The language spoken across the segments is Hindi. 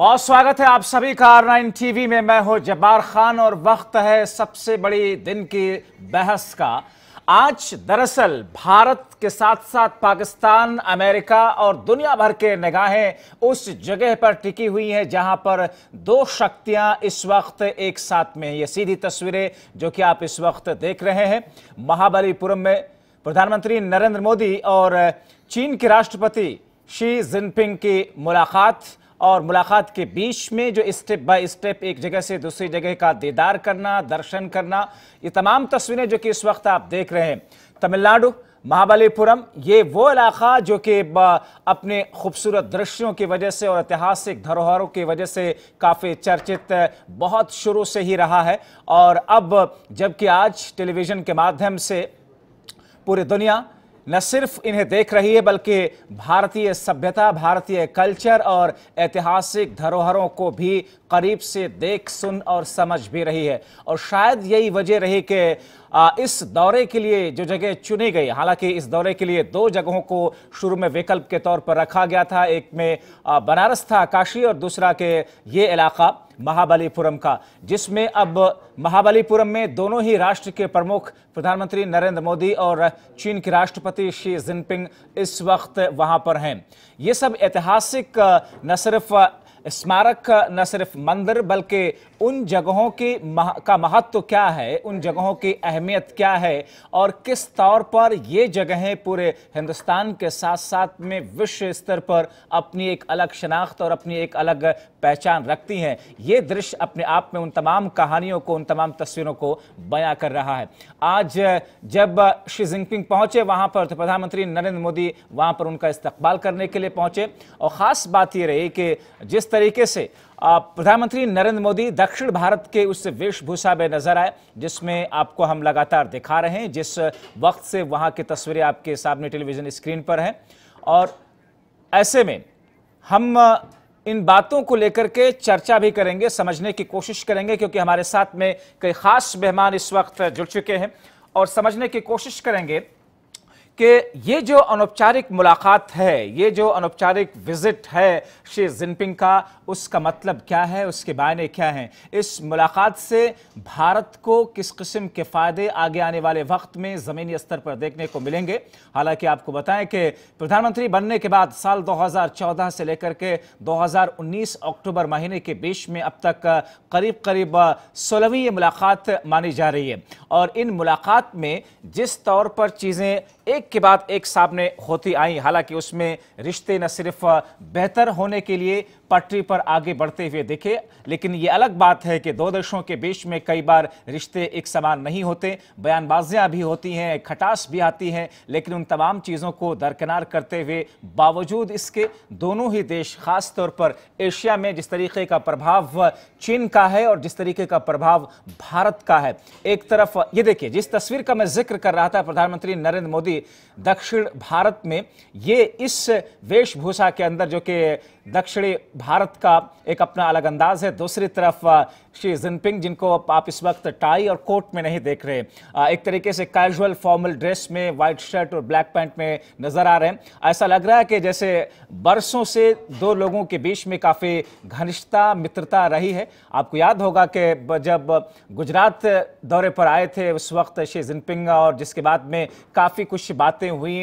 बहुत स्वागत है आप सभी का आर नाइन टीवी में मैं हूं जब्बार खान और वक्त है सबसे बड़ी दिन की बहस का आज दरअसल भारत के साथ साथ पाकिस्तान अमेरिका और दुनिया भर के निगाहें उस जगह पर टिकी हुई हैं जहां पर दो शक्तियां इस वक्त एक साथ में ये सीधी तस्वीरें जो कि आप इस वक्त देख रहे हैं महाबलीपुरम में प्रधानमंत्री नरेंद्र मोदी और चीन के राष्ट्रपति शी जिनपिंग की मुलाकात और मुलाकात के बीच में जो स्टेप बाय स्टेप एक जगह से दूसरी जगह का दीदार करना दर्शन करना ये तमाम तस्वीरें जो कि इस वक्त आप देख रहे हैं तमिलनाडु महाबलीपुरम ये वो इलाका जो कि अपने खूबसूरत दृश्यों की वजह से और ऐतिहासिक धरोहरों की वजह से काफ़ी चर्चित बहुत शुरू से ही रहा है और अब जबकि आज टेलीविज़न के माध्यम से पूरी दुनिया न सिर्फ इन्हें देख रही है बल्कि भारतीय सभ्यता भारतीय कल्चर और ऐतिहासिक धरोहरों को भी करीब से देख सुन और समझ भी रही है और शायद यही वजह रही कि इस दौरे के लिए जो जगह चुनी गई हालांकि इस दौरे के लिए दो जगहों को शुरू में विकल्प के तौर पर रखा गया था एक में बनारस था काशी और दूसरा के ये इलाका महाबलीपुरम का जिसमें अब महाबलीपुरम में दोनों ही राष्ट्र के प्रमुख प्रधानमंत्री नरेंद्र मोदी और चीन के राष्ट्रपति शी जिनपिंग इस वक्त वहां पर हैं ये सब ऐतिहासिक न सिर्फ स्मारक न सिर्फ मंदिर बल्कि उन जगहों के मह, का महत्व तो क्या है उन जगहों की अहमियत क्या है और किस तौर पर ये जगहें पूरे हिंदुस्तान के साथ साथ में विश्व स्तर पर अपनी एक अलग शनाख्त और अपनी एक अलग पहचान रखती हैं ये दृश्य अपने आप में उन तमाम कहानियों को उन तमाम तस्वीरों को बयां कर रहा है आज जब शी जिनपिंग पहुंचे वहां पर तो प्रधानमंत्री नरेंद्र मोदी वहां पर उनका इस्तेबाल करने के लिए पहुंचे और ख़ास बात यह रही कि जिस तरीके से प्रधानमंत्री नरेंद्र मोदी दक्षिण भारत के उस वेशभूषा में नजर आए जिसमें आपको हम लगातार दिखा रहे हैं जिस वक्त से वहां की तस्वीरें आपके सामने टेलीविजन स्क्रीन पर हैं और ऐसे में हम इन बातों को लेकर के चर्चा भी करेंगे समझने की कोशिश करेंगे क्योंकि हमारे साथ में कई खास मेहमान इस वक्त जुड़ चुके हैं और समझने की कोशिश करेंगे कि ये जो अनौपचारिक मुलाकात है ये जो अनौपचारिक विजिट है शी जिनपिंग का उसका मतलब क्या है उसके मायने क्या हैं इस मुलाकात से भारत को किस किस्म के फ़ायदे आगे आने वाले वक्त में ज़मीनी स्तर पर देखने को मिलेंगे हालांकि आपको बताएं कि प्रधानमंत्री बनने के बाद साल 2014 से लेकर के 2019 अक्टूबर महीने के बीच में अब तक करीब करीब सोलहवीं मुलाकात मानी जा रही है और इन मुलाकात में जिस तौर पर चीज़ें एक के बाद एक सामने होती आई हालांकि उसमें रिश्ते न सिर्फ बेहतर होने के लिए पटरी पर आगे बढ़ते हुए दिखे लेकिन ये अलग बात है कि दो देशों के बीच में कई बार रिश्ते एक समान नहीं होते बयानबाजियाँ भी होती हैं खटास भी आती हैं लेकिन उन तमाम चीज़ों को दरकिनार करते हुए बावजूद इसके दोनों ही देश खास तौर पर एशिया में जिस तरीके का प्रभाव चीन का है और जिस तरीके का प्रभाव भारत का है एक तरफ ये देखिए जिस तस्वीर का मैं जिक्र कर रहा था प्रधानमंत्री नरेंद्र मोदी दक्षिण भारत में ये इस वेशभूषा के अंदर जो कि दक्षिणी भारत का एक अपना अलग अंदाज है दूसरी तरफ शी जिनपिंग जिनको आप इस वक्त टाई और कोट में नहीं देख रहे एक तरीके से कैजुअल फॉर्मल ड्रेस में वाइट शर्ट और ब्लैक पैंट में नज़र आ रहे हैं ऐसा लग रहा है कि जैसे बरसों से दो लोगों के बीच में काफ़ी घनिष्ठता मित्रता रही है आपको याद होगा कि जब गुजरात दौरे पर आए थे उस वक्त शी जिनपिंग और जिसके बाद में काफ़ी कुछ बातें हुई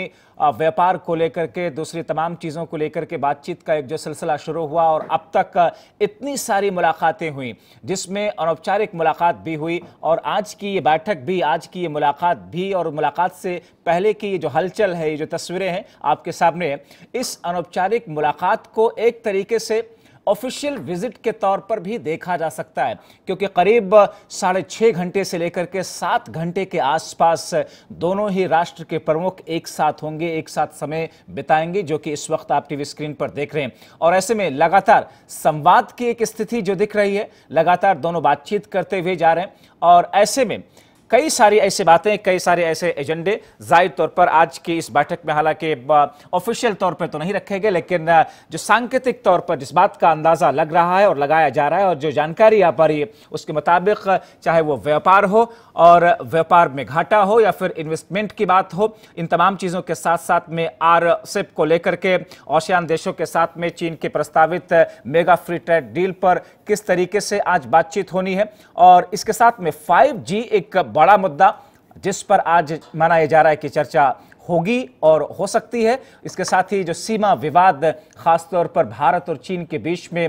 व्यापार को लेकर के दूसरी तमाम चीज़ों को लेकर के बातचीत का एक जो सिलसिला शुरू हुआ और अब तक इतनी सारी मुलाकातें हुई जिसमें अनौपचारिक मुलाकात भी हुई और आज की ये बैठक भी आज की ये मुलाकात भी और मुलाकात से पहले की ये जो हलचल है ये जो तस्वीरें हैं आपके सामने इस अनौपचारिक मुलाकात को एक तरीके से ऑफिशियल विजिट के तौर पर भी देखा जा सकता है क्योंकि करीब साढ़े छः घंटे से लेकर के सात घंटे के आसपास दोनों ही राष्ट्र के प्रमुख एक साथ होंगे एक साथ समय बिताएंगे जो कि इस वक्त आप टीवी स्क्रीन पर देख रहे हैं और ऐसे में लगातार संवाद की एक स्थिति जो दिख रही है लगातार दोनों बातचीत करते हुए जा रहे हैं और ऐसे में कई सारी ऐसी बातें कई सारे ऐसे एजेंडे जाहिर तौर पर आज की इस बैठक में हालांकि ऑफिशियल तौर पर तो नहीं रखे गए लेकिन जो सांकेतिक तौर पर जिस बात का अंदाज़ा लग रहा है और लगाया जा रहा है और जो जानकारी आ पा रही है उसके मुताबिक चाहे वो व्यापार हो और व्यापार में घाटा हो या फिर इन्वेस्टमेंट की बात हो इन तमाम चीज़ों के साथ साथ में आर सिप को लेकर के ओशियान देशों के साथ में चीन के प्रस्तावित मेगा फ्री ट्रेड डील पर किस तरीके से आज बातचीत होनी है और इसके साथ में फाइव एक बड़ा मुद्दा जिस पर आज माना जा रहा है कि चर्चा होगी और हो सकती है इसके साथ ही जो सीमा विवाद खासतौर पर भारत और चीन के बीच में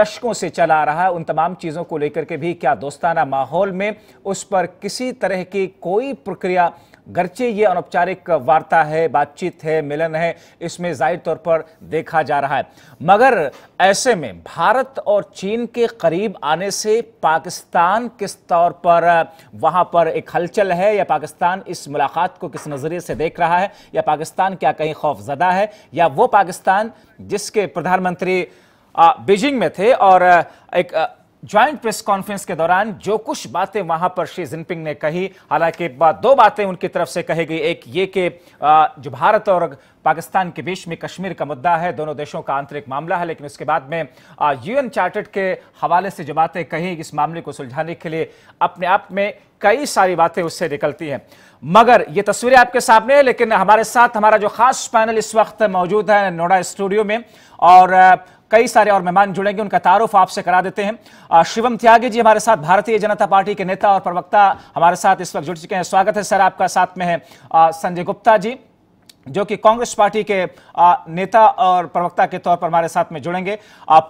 दशकों से चला आ रहा है उन तमाम चीज़ों को लेकर के भी क्या दोस्ताना माहौल में उस पर किसी तरह की कोई प्रक्रिया गरचे ये अनौपचारिक वार्ता है बातचीत है मिलन है इसमें जाहिर तौर पर देखा जा रहा है मगर ऐसे में भारत और चीन के करीब आने से पाकिस्तान किस तौर पर वहाँ पर एक हलचल है या पाकिस्तान इस मुलाकात को किस नज़रिए से देख रहा है या पाकिस्तान क्या कहीं खौफ ज़दा है या वो पाकिस्तान जिसके प्रधानमंत्री बीजिंग में थे और एक ज्वाइंट प्रेस कॉन्फ्रेंस के दौरान जो कुछ बातें वहां पर शी जिनपिंग ने कही हालांकि दो बातें उनकी तरफ से कही गई एक ये कि जो भारत और पाकिस्तान के बीच में कश्मीर का मुद्दा है दोनों देशों का आंतरिक मामला है लेकिन उसके बाद में यूएन चार्टर्ड के हवाले से जो बातें कही इस मामले को सुलझाने के लिए अपने आप में कई सारी बातें उससे निकलती हैं मगर ये तस्वीरें आपके सामने हैं लेकिन हमारे साथ हमारा जो खास पैनल इस वक्त मौजूद है नोएडा स्टूडियो में और कई सारे और मेहमान जुड़ेंगे उनका तारुफ आपसे करा देते हैं शिवम त्यागी जी हमारे साथ भारतीय जनता पार्टी के नेता और प्रवक्ता हमारे साथ इस वक्त जुड़ चुके हैं स्वागत है सर आपका साथ में है संजय गुप्ता जी जो कि कांग्रेस पार्टी के नेता और प्रवक्ता के तौर पर हमारे साथ में जुड़ेंगे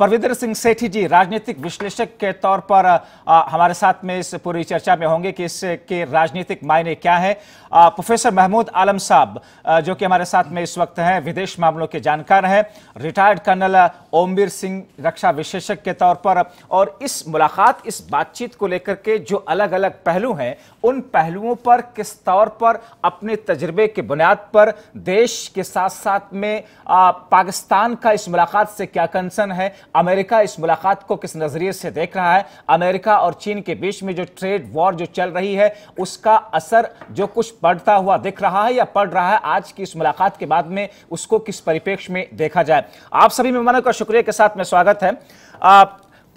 परविंदर सिंह सेठी जी राजनीतिक विश्लेषक के तौर पर हमारे साथ में इस पूरी चर्चा में होंगे कि इसके राजनीतिक मायने क्या हैं प्रोफेसर महमूद आलम साहब जो कि हमारे साथ में इस वक्त हैं विदेश मामलों के जानकार हैं रिटायर्ड कर्नल ओमवीर सिंह रक्षा विशेषज्ञ के तौर पर और इस मुलाकात इस बातचीत को लेकर के जो अलग अलग पहलू हैं उन पहलुओं पर किस तौर पर अपने तजर्बे के बुनियाद पर देश के साथ साथ में आ, पाकिस्तान का इस मुलाकात से क्या कंसर्न है अमेरिका इस मुलाकात को किस नज़रिए से देख रहा है अमेरिका और चीन के बीच में जो ट्रेड वॉर जो चल रही है उसका असर जो कुछ पड़ता हुआ दिख रहा है या पड़ रहा है आज की इस मुलाकात के बाद में उसको किस परिप्रेक्ष्य में देखा जाए आप सभी मेहमानों का शुक्रिया के साथ में स्वागत है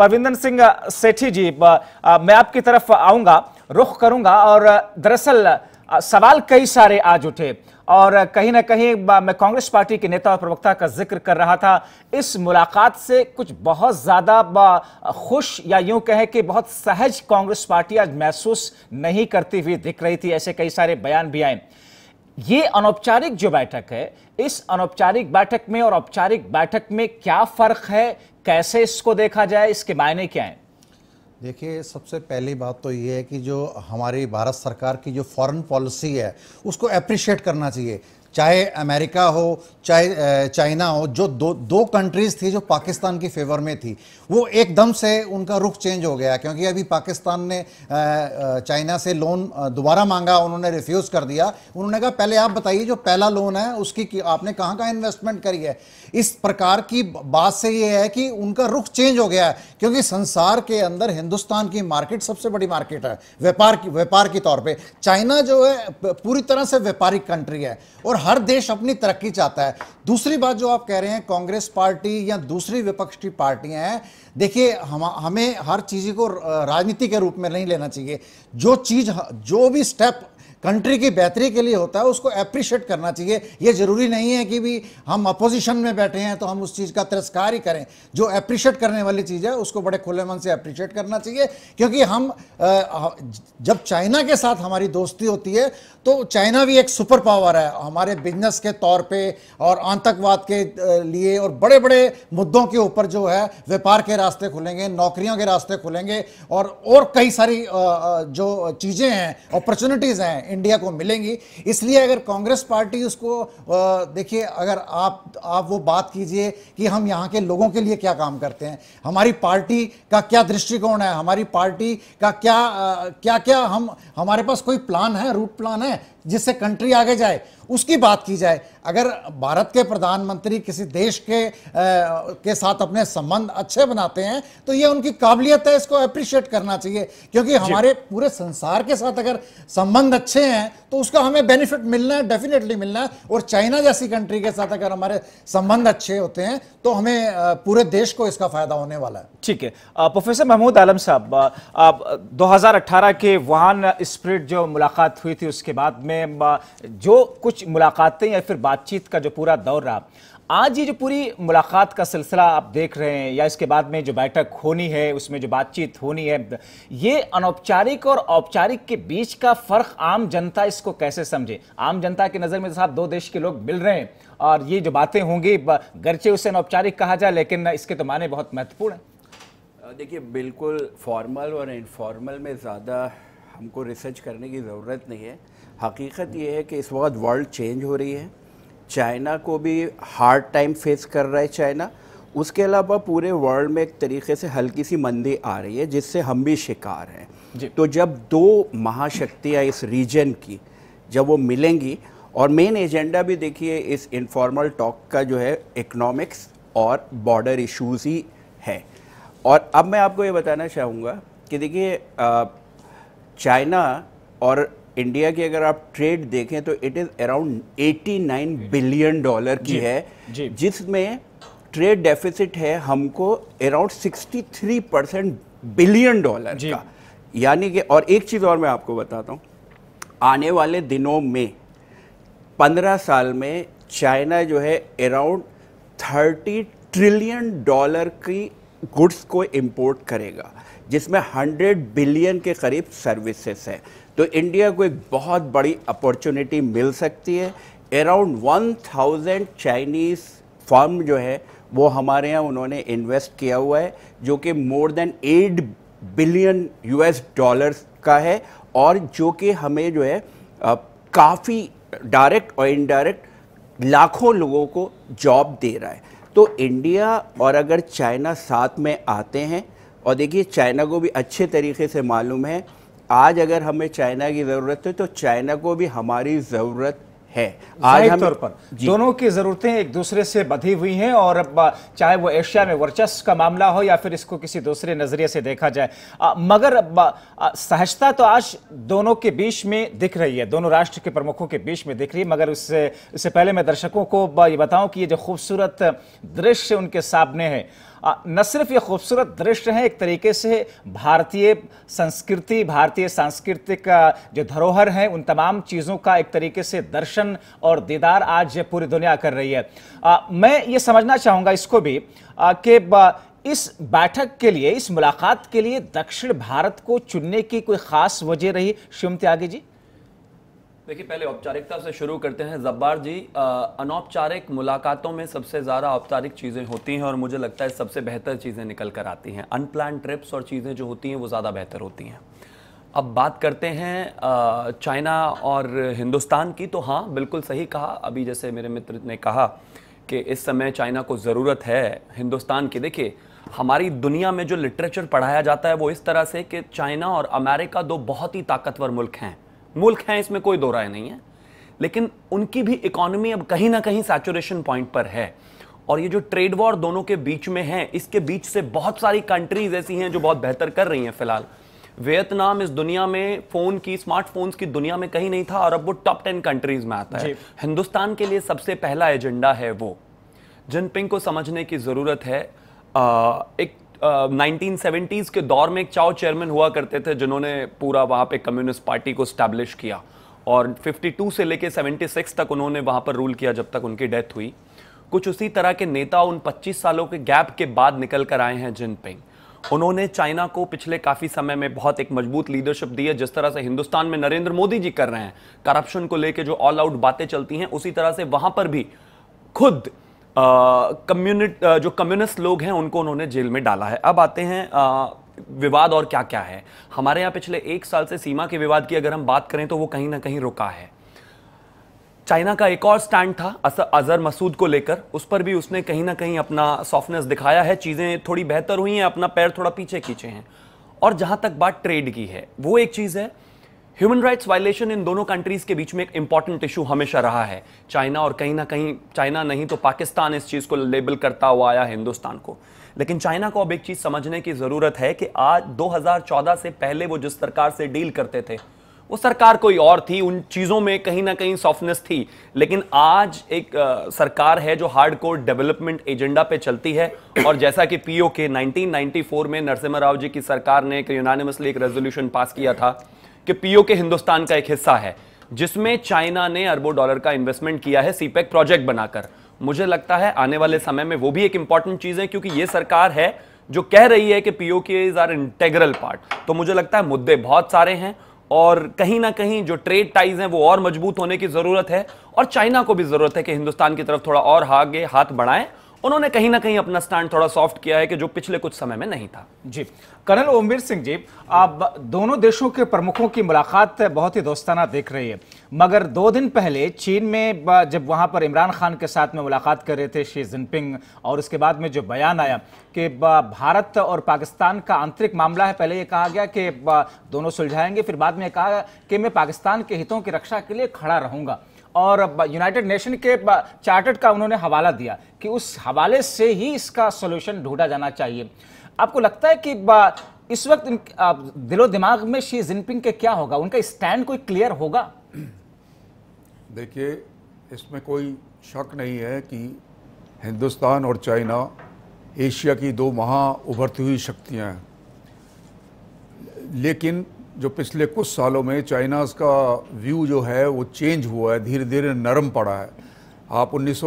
परविंदर सिंह सेठी जी आ, मैं आपकी तरफ आऊंगा रुख करूंगा और दरअसल सवाल कई सारे आज उठे और कहीं ना कहीं मैं कांग्रेस पार्टी के नेता और प्रवक्ता का जिक्र कर रहा था इस मुलाकात से कुछ बहुत ज़्यादा खुश या यूं कहें कि बहुत सहज कांग्रेस पार्टी आज महसूस नहीं करती हुई दिख रही थी ऐसे कई सारे बयान भी आए ये अनौपचारिक जो बैठक है इस अनौपचारिक बैठक में और औपचारिक बैठक में क्या फर्क है कैसे इसको देखा जाए इसके मायने क्या है देखिए सबसे पहली बात तो ये है कि जो हमारी भारत सरकार की जो फॉरेन पॉलिसी है उसको अप्रिशिएट करना चाहिए चाहे अमेरिका हो चाहे चाइना हो जो दो दो कंट्रीज़ थी जो पाकिस्तान की फेवर में थी वो एकदम से उनका रुख चेंज हो गया क्योंकि अभी पाकिस्तान ने चाइना से लोन दोबारा मांगा उन्होंने रिफ्यूज़ कर दिया उन्होंने कहा पहले आप बताइए जो पहला लोन है उसकी आपने कहाँ कहाँ इन्वेस्टमेंट करी है इस प्रकार की बात से ये है कि उनका रुख चेंज हो गया है क्योंकि संसार के अंदर हिंदुस्तान की मार्केट सबसे बड़ी मार्केट है व्यापार की व्यापार के तौर पे चाइना जो है पूरी तरह से व्यापारिक कंट्री है और हर देश अपनी तरक्की चाहता है दूसरी बात जो आप कह रहे हैं कांग्रेस पार्टी या दूसरी विपक्ष की पार्टियां हैं देखिए हम हमें हर चीज़ को राजनीति के रूप में नहीं लेना चाहिए जो चीज़ जो भी स्टेप कंट्री की बेहतरी के लिए होता है उसको अप्रिशिएट करना चाहिए ये ज़रूरी नहीं है कि भी हम अपोजिशन में बैठे हैं तो हम उस चीज़ का तिरस्कार ही करें जो अप्रिशिएट करने वाली चीज़ है उसको बड़े खुले मन से अप्रिशिएट करना चाहिए क्योंकि हम जब चाइना के साथ हमारी दोस्ती होती है तो चाइना भी एक सुपर पावर है हमारे बिजनेस के तौर पर और आतंकवाद के लिए और बड़े बड़े मुद्दों के ऊपर जो है व्यापार के रास्ते खुलेंगे नौकरियों के रास्ते खुलेंगे और और कई सारी जो चीज़ें हैं अपॉर्चुनिटीज़ हैं इंडिया को मिलेंगी इसलिए अगर कांग्रेस पार्टी उसको देखिए अगर आप आप वो बात कीजिए कि हम यहाँ के लोगों के लिए क्या काम करते हैं हमारी पार्टी का क्या दृष्टिकोण है हमारी पार्टी का क्या क्या क्या हम हमारे पास कोई प्लान है रूट प्लान है जिससे कंट्री आगे जाए उसकी बात की जाए अगर भारत के प्रधानमंत्री किसी देश के आ, के साथ अपने संबंध अच्छे बनाते हैं तो ये उनकी काबिलियत है इसको अप्रिशिएट करना चाहिए क्योंकि हमारे पूरे संसार के साथ अगर संबंध अच्छे हैं तो उसका हमें बेनिफिट मिलना है डेफिनेटली मिलना है और चाइना जैसी कंट्री के साथ अगर हमारे संबंध अच्छे होते हैं तो हमें पूरे देश को इसका फायदा होने वाला है ठीक है प्रोफेसर महमूद आलम साहब दो 2018 के वुहान स्प्रिट जो मुलाकात हुई थी उसके बाद में में जो कुछ मुलाकातें या फिर बातचीत का जो पूरा दौर रहा आज ये जो पूरी मुलाकात का सिलसिला आप देख रहे हैं या इसके बाद में जो बैठक होनी है उसमें जो बातचीत होनी है ये अनौपचारिक और औपचारिक के बीच का फर्क आम जनता इसको कैसे समझे आम जनता की नज़र में तो साहब दो देश के लोग मिल रहे हैं और ये जो बातें होंगी गर्चे उसे अनौपचारिक कहा जाए लेकिन इसके तो माने बहुत महत्वपूर्ण है देखिए बिल्कुल फॉर्मल और इनफॉर्मल में ज़्यादा हमको रिसर्च करने की ज़रूरत नहीं है हकीकत ये है कि इस वक्त वर्ल्ड चेंज हो रही है चाइना को भी हार्ड टाइम फेस कर रहा है चाइना उसके अलावा पूरे वर्ल्ड में एक तरीके से हल्की सी मंदी आ रही है जिससे हम भी शिकार हैं तो जब दो महाशक्तियाँ इस रीजन की जब वो मिलेंगी और मेन एजेंडा भी देखिए इस इनफॉर्मल टॉक का जो है इकोनॉमिक्स और बॉर्डर इश्यूज ही है और अब मैं आपको ये बताना चाहूँगा कि देखिए चाइना और इंडिया की अगर आप ट्रेड देखें तो it is around 89 billion dollar की है जिसमें ट्रेड डेफिसिट है हमको अराउंड 63 परसेंट बिलियन डॉलर का यानी कि और एक चीज़ और मैं आपको बताता हूँ आने वाले दिनों में 15 साल में चाइना जो है अराउंड 30 ट्रिलियन डॉलर की गुड्स को इंपोर्ट करेगा जिसमें 100 बिलियन के करीब सर्विसेस हैं तो इंडिया को एक बहुत बड़ी अपॉर्चुनिटी मिल सकती है around one thousand Chinese firm जो है वो हमारे यहाँ उन्होंने इन्वेस्ट किया हुआ है जो कि more than eight billion US dollars का है और जो कि हमें जो है काफ़ी डायरेक्ट और इनडायरेक्ट लाखों लोगों को जॉब दे रहा है तो इंडिया और अगर चाइना साथ में आते हैं और देखिए चाइना को भी अच्छे तरीके से मालूम है आज अगर हमें चाइना की ज़रूरत है तो चाइना को भी हमारी ज़रूरत है आज हम तौर पर दोनों की ज़रूरतें एक दूसरे से बधी हुई हैं और अब चाहे वो एशिया में वर्चस्व का मामला हो या फिर इसको किसी दूसरे नज़रिए से देखा जाए आ, मगर सहजता तो आज दोनों के बीच में दिख रही है दोनों राष्ट्र के प्रमुखों के बीच में दिख रही है मगर उससे इससे पहले मैं दर्शकों को ये बताऊं कि ये जो खूबसूरत दृश्य उनके सामने है न सिर्फ ये खूबसूरत दृश्य है एक तरीके से भारतीय संस्कृति भारतीय सांस्कृतिक जो धरोहर हैं उन तमाम चीज़ों का एक तरीके से दर्शन और दीदार आज पूरी दुनिया कर रही है आ, मैं ये समझना चाहूँगा इसको भी कि इस बैठक के लिए इस मुलाकात के लिए दक्षिण भारत को चुनने की कोई खास वजह रही श्रीमती आगे जी देखिए पहले औपचारिकता से शुरू करते हैं जब्बार जी अनौपचारिक मुलाकातों में सबसे ज़्यादा औपचारिक चीज़ें होती हैं और मुझे लगता है सबसे बेहतर चीज़ें निकल कर आती हैं अनप्लान ट्रिप्स और चीज़ें जो होती हैं वो ज़्यादा बेहतर होती हैं अब बात करते हैं चाइना और हिंदुस्तान की तो हाँ बिल्कुल सही कहा अभी जैसे मेरे मित्र ने कहा कि इस समय चाइना को ज़रूरत है हिंदुस्तान की देखिए हमारी दुनिया में जो लिटरेचर पढ़ाया जाता है वो इस तरह से कि चाइना और अमेरिका दो बहुत ही ताकतवर मुल्क हैं मुल्क हैं इसमें कोई दो राय नहीं है लेकिन उनकी भी इकोनॉमी अब कहीं ना कहीं सैचुरेशन पॉइंट पर है और ये जो ट्रेड वॉर दोनों के बीच में है इसके बीच से बहुत सारी कंट्रीज ऐसी हैं जो बहुत बेहतर कर रही हैं फिलहाल वियतनाम इस दुनिया में फोन की स्मार्टफोन्स की दुनिया में कहीं नहीं था और अब वो टॉप टेन कंट्रीज में आता है हिंदुस्तान के लिए सबसे पहला एजेंडा है वो जिनपिंग को समझने की ज़रूरत है आ, एक नाइनटीन के दौर में एक चाओ चेयरमैन हुआ करते थे जिन्होंने पूरा वहाँ पे कम्युनिस्ट पार्टी को स्टैब्लिश किया और 52 से लेके 76 तक उन्होंने वहाँ पर रूल किया जब तक उनकी डेथ हुई कुछ उसी तरह के नेता उन 25 सालों के गैप के बाद निकल कर आए हैं जिनपिंग उन्होंने चाइना को पिछले काफ़ी समय में बहुत एक मजबूत लीडरशिप दी है जिस तरह से हिंदुस्तान में नरेंद्र मोदी जी कर रहे हैं करप्शन को लेकर जो ऑल आउट बातें चलती हैं उसी तरह से वहाँ पर भी खुद कम्युनिट जो कम्युनिस्ट लोग हैं उनको उन्होंने जेल में डाला है अब आते हैं विवाद और क्या क्या है हमारे यहाँ पिछले एक साल से सीमा के विवाद की अगर हम बात करें तो वो कहीं ना कहीं रुका है चाइना का एक और स्टैंड था अजहर मसूद को लेकर उस पर भी उसने कहीं ना कहीं अपना सॉफ्टनेस दिखाया है चीज़ें थोड़ी बेहतर हुई हैं अपना पैर थोड़ा पीछे खींचे हैं और जहाँ तक बात ट्रेड की है वो एक चीज़ है ह्यूमन राइट्स वायलेशन इन दोनों कंट्रीज के बीच में एक इंपॉर्टेंट इशू हमेशा रहा है चाइना और कहीं ना कहीं चाइना नहीं तो पाकिस्तान इस चीज़ को लेबल करता हुआ आया हिंदुस्तान को लेकिन चाइना को अब एक चीज़ समझने की ज़रूरत है कि आज 2014 से पहले वो जिस सरकार से डील करते थे वो सरकार कोई और थी उन चीज़ों में कहीं ना कहीं सॉफ्टनेस थी लेकिन आज एक आ, सरकार है जो हार्ड कोर डेवलपमेंट एजेंडा पे चलती है और जैसा कि पीओके 1994 में नरसिम्हा राव जी की सरकार ने एक यूनानिमसली एक रेजोल्यूशन पास किया था कि पीओके हिंदुस्तान का एक हिस्सा है जिसमें चाइना ने अरबों डॉलर का इन्वेस्टमेंट किया है सीपेक प्रोजेक्ट e बनाकर मुझे लगता है आने वाले समय में वो भी एक इंपॉर्टेंट चीज है क्योंकि ये सरकार है जो कह रही है कि PoK is our integral part तो मुझे लगता है मुद्दे बहुत सारे हैं और कहीं ना कहीं जो ट्रेड टाइज हैं वो और मजबूत होने की जरूरत है और चाइना को भी जरूरत है कि हिंदुस्तान की तरफ थोड़ा और आगे हाथ बढ़ाएं उन्होंने कहीं ना कहीं अपना स्टैंड थोड़ा सॉफ्ट किया है कि जो पिछले कुछ समय में नहीं था जी कर्नल ओमवीर सिंह जी आप दोनों देशों के प्रमुखों की मुलाकात बहुत ही दोस्ताना देख रही है मगर दो दिन पहले चीन में जब वहाँ पर इमरान खान के साथ में मुलाकात कर रहे थे शी जिनपिंग और उसके बाद में जो बयान आया कि भारत और पाकिस्तान का आंतरिक मामला है पहले ये कहा गया कि दोनों सुलझाएंगे फिर बाद में कहा कि मैं पाकिस्तान के हितों की रक्षा के लिए खड़ा रहूंगा और यूनाइटेड नेशन के चार्टर्ड का उन्होंने हवाला दिया कि उस हवाले से ही इसका सोल्यूशन ढूंढा जाना चाहिए आपको लगता है कि इस वक्त दिलो दिमाग में शी जिनपिंग के क्या होगा उनका स्टैंड कोई क्लियर होगा देखिए इसमें कोई शक नहीं है कि हिंदुस्तान और चाइना एशिया की दो महा उभरती हुई शक्तियां हैं लेकिन जो पिछले कुछ सालों में चाइनाज का व्यू जो है वो चेंज हुआ है धीरे धीरे नरम पड़ा है आप उन्नीस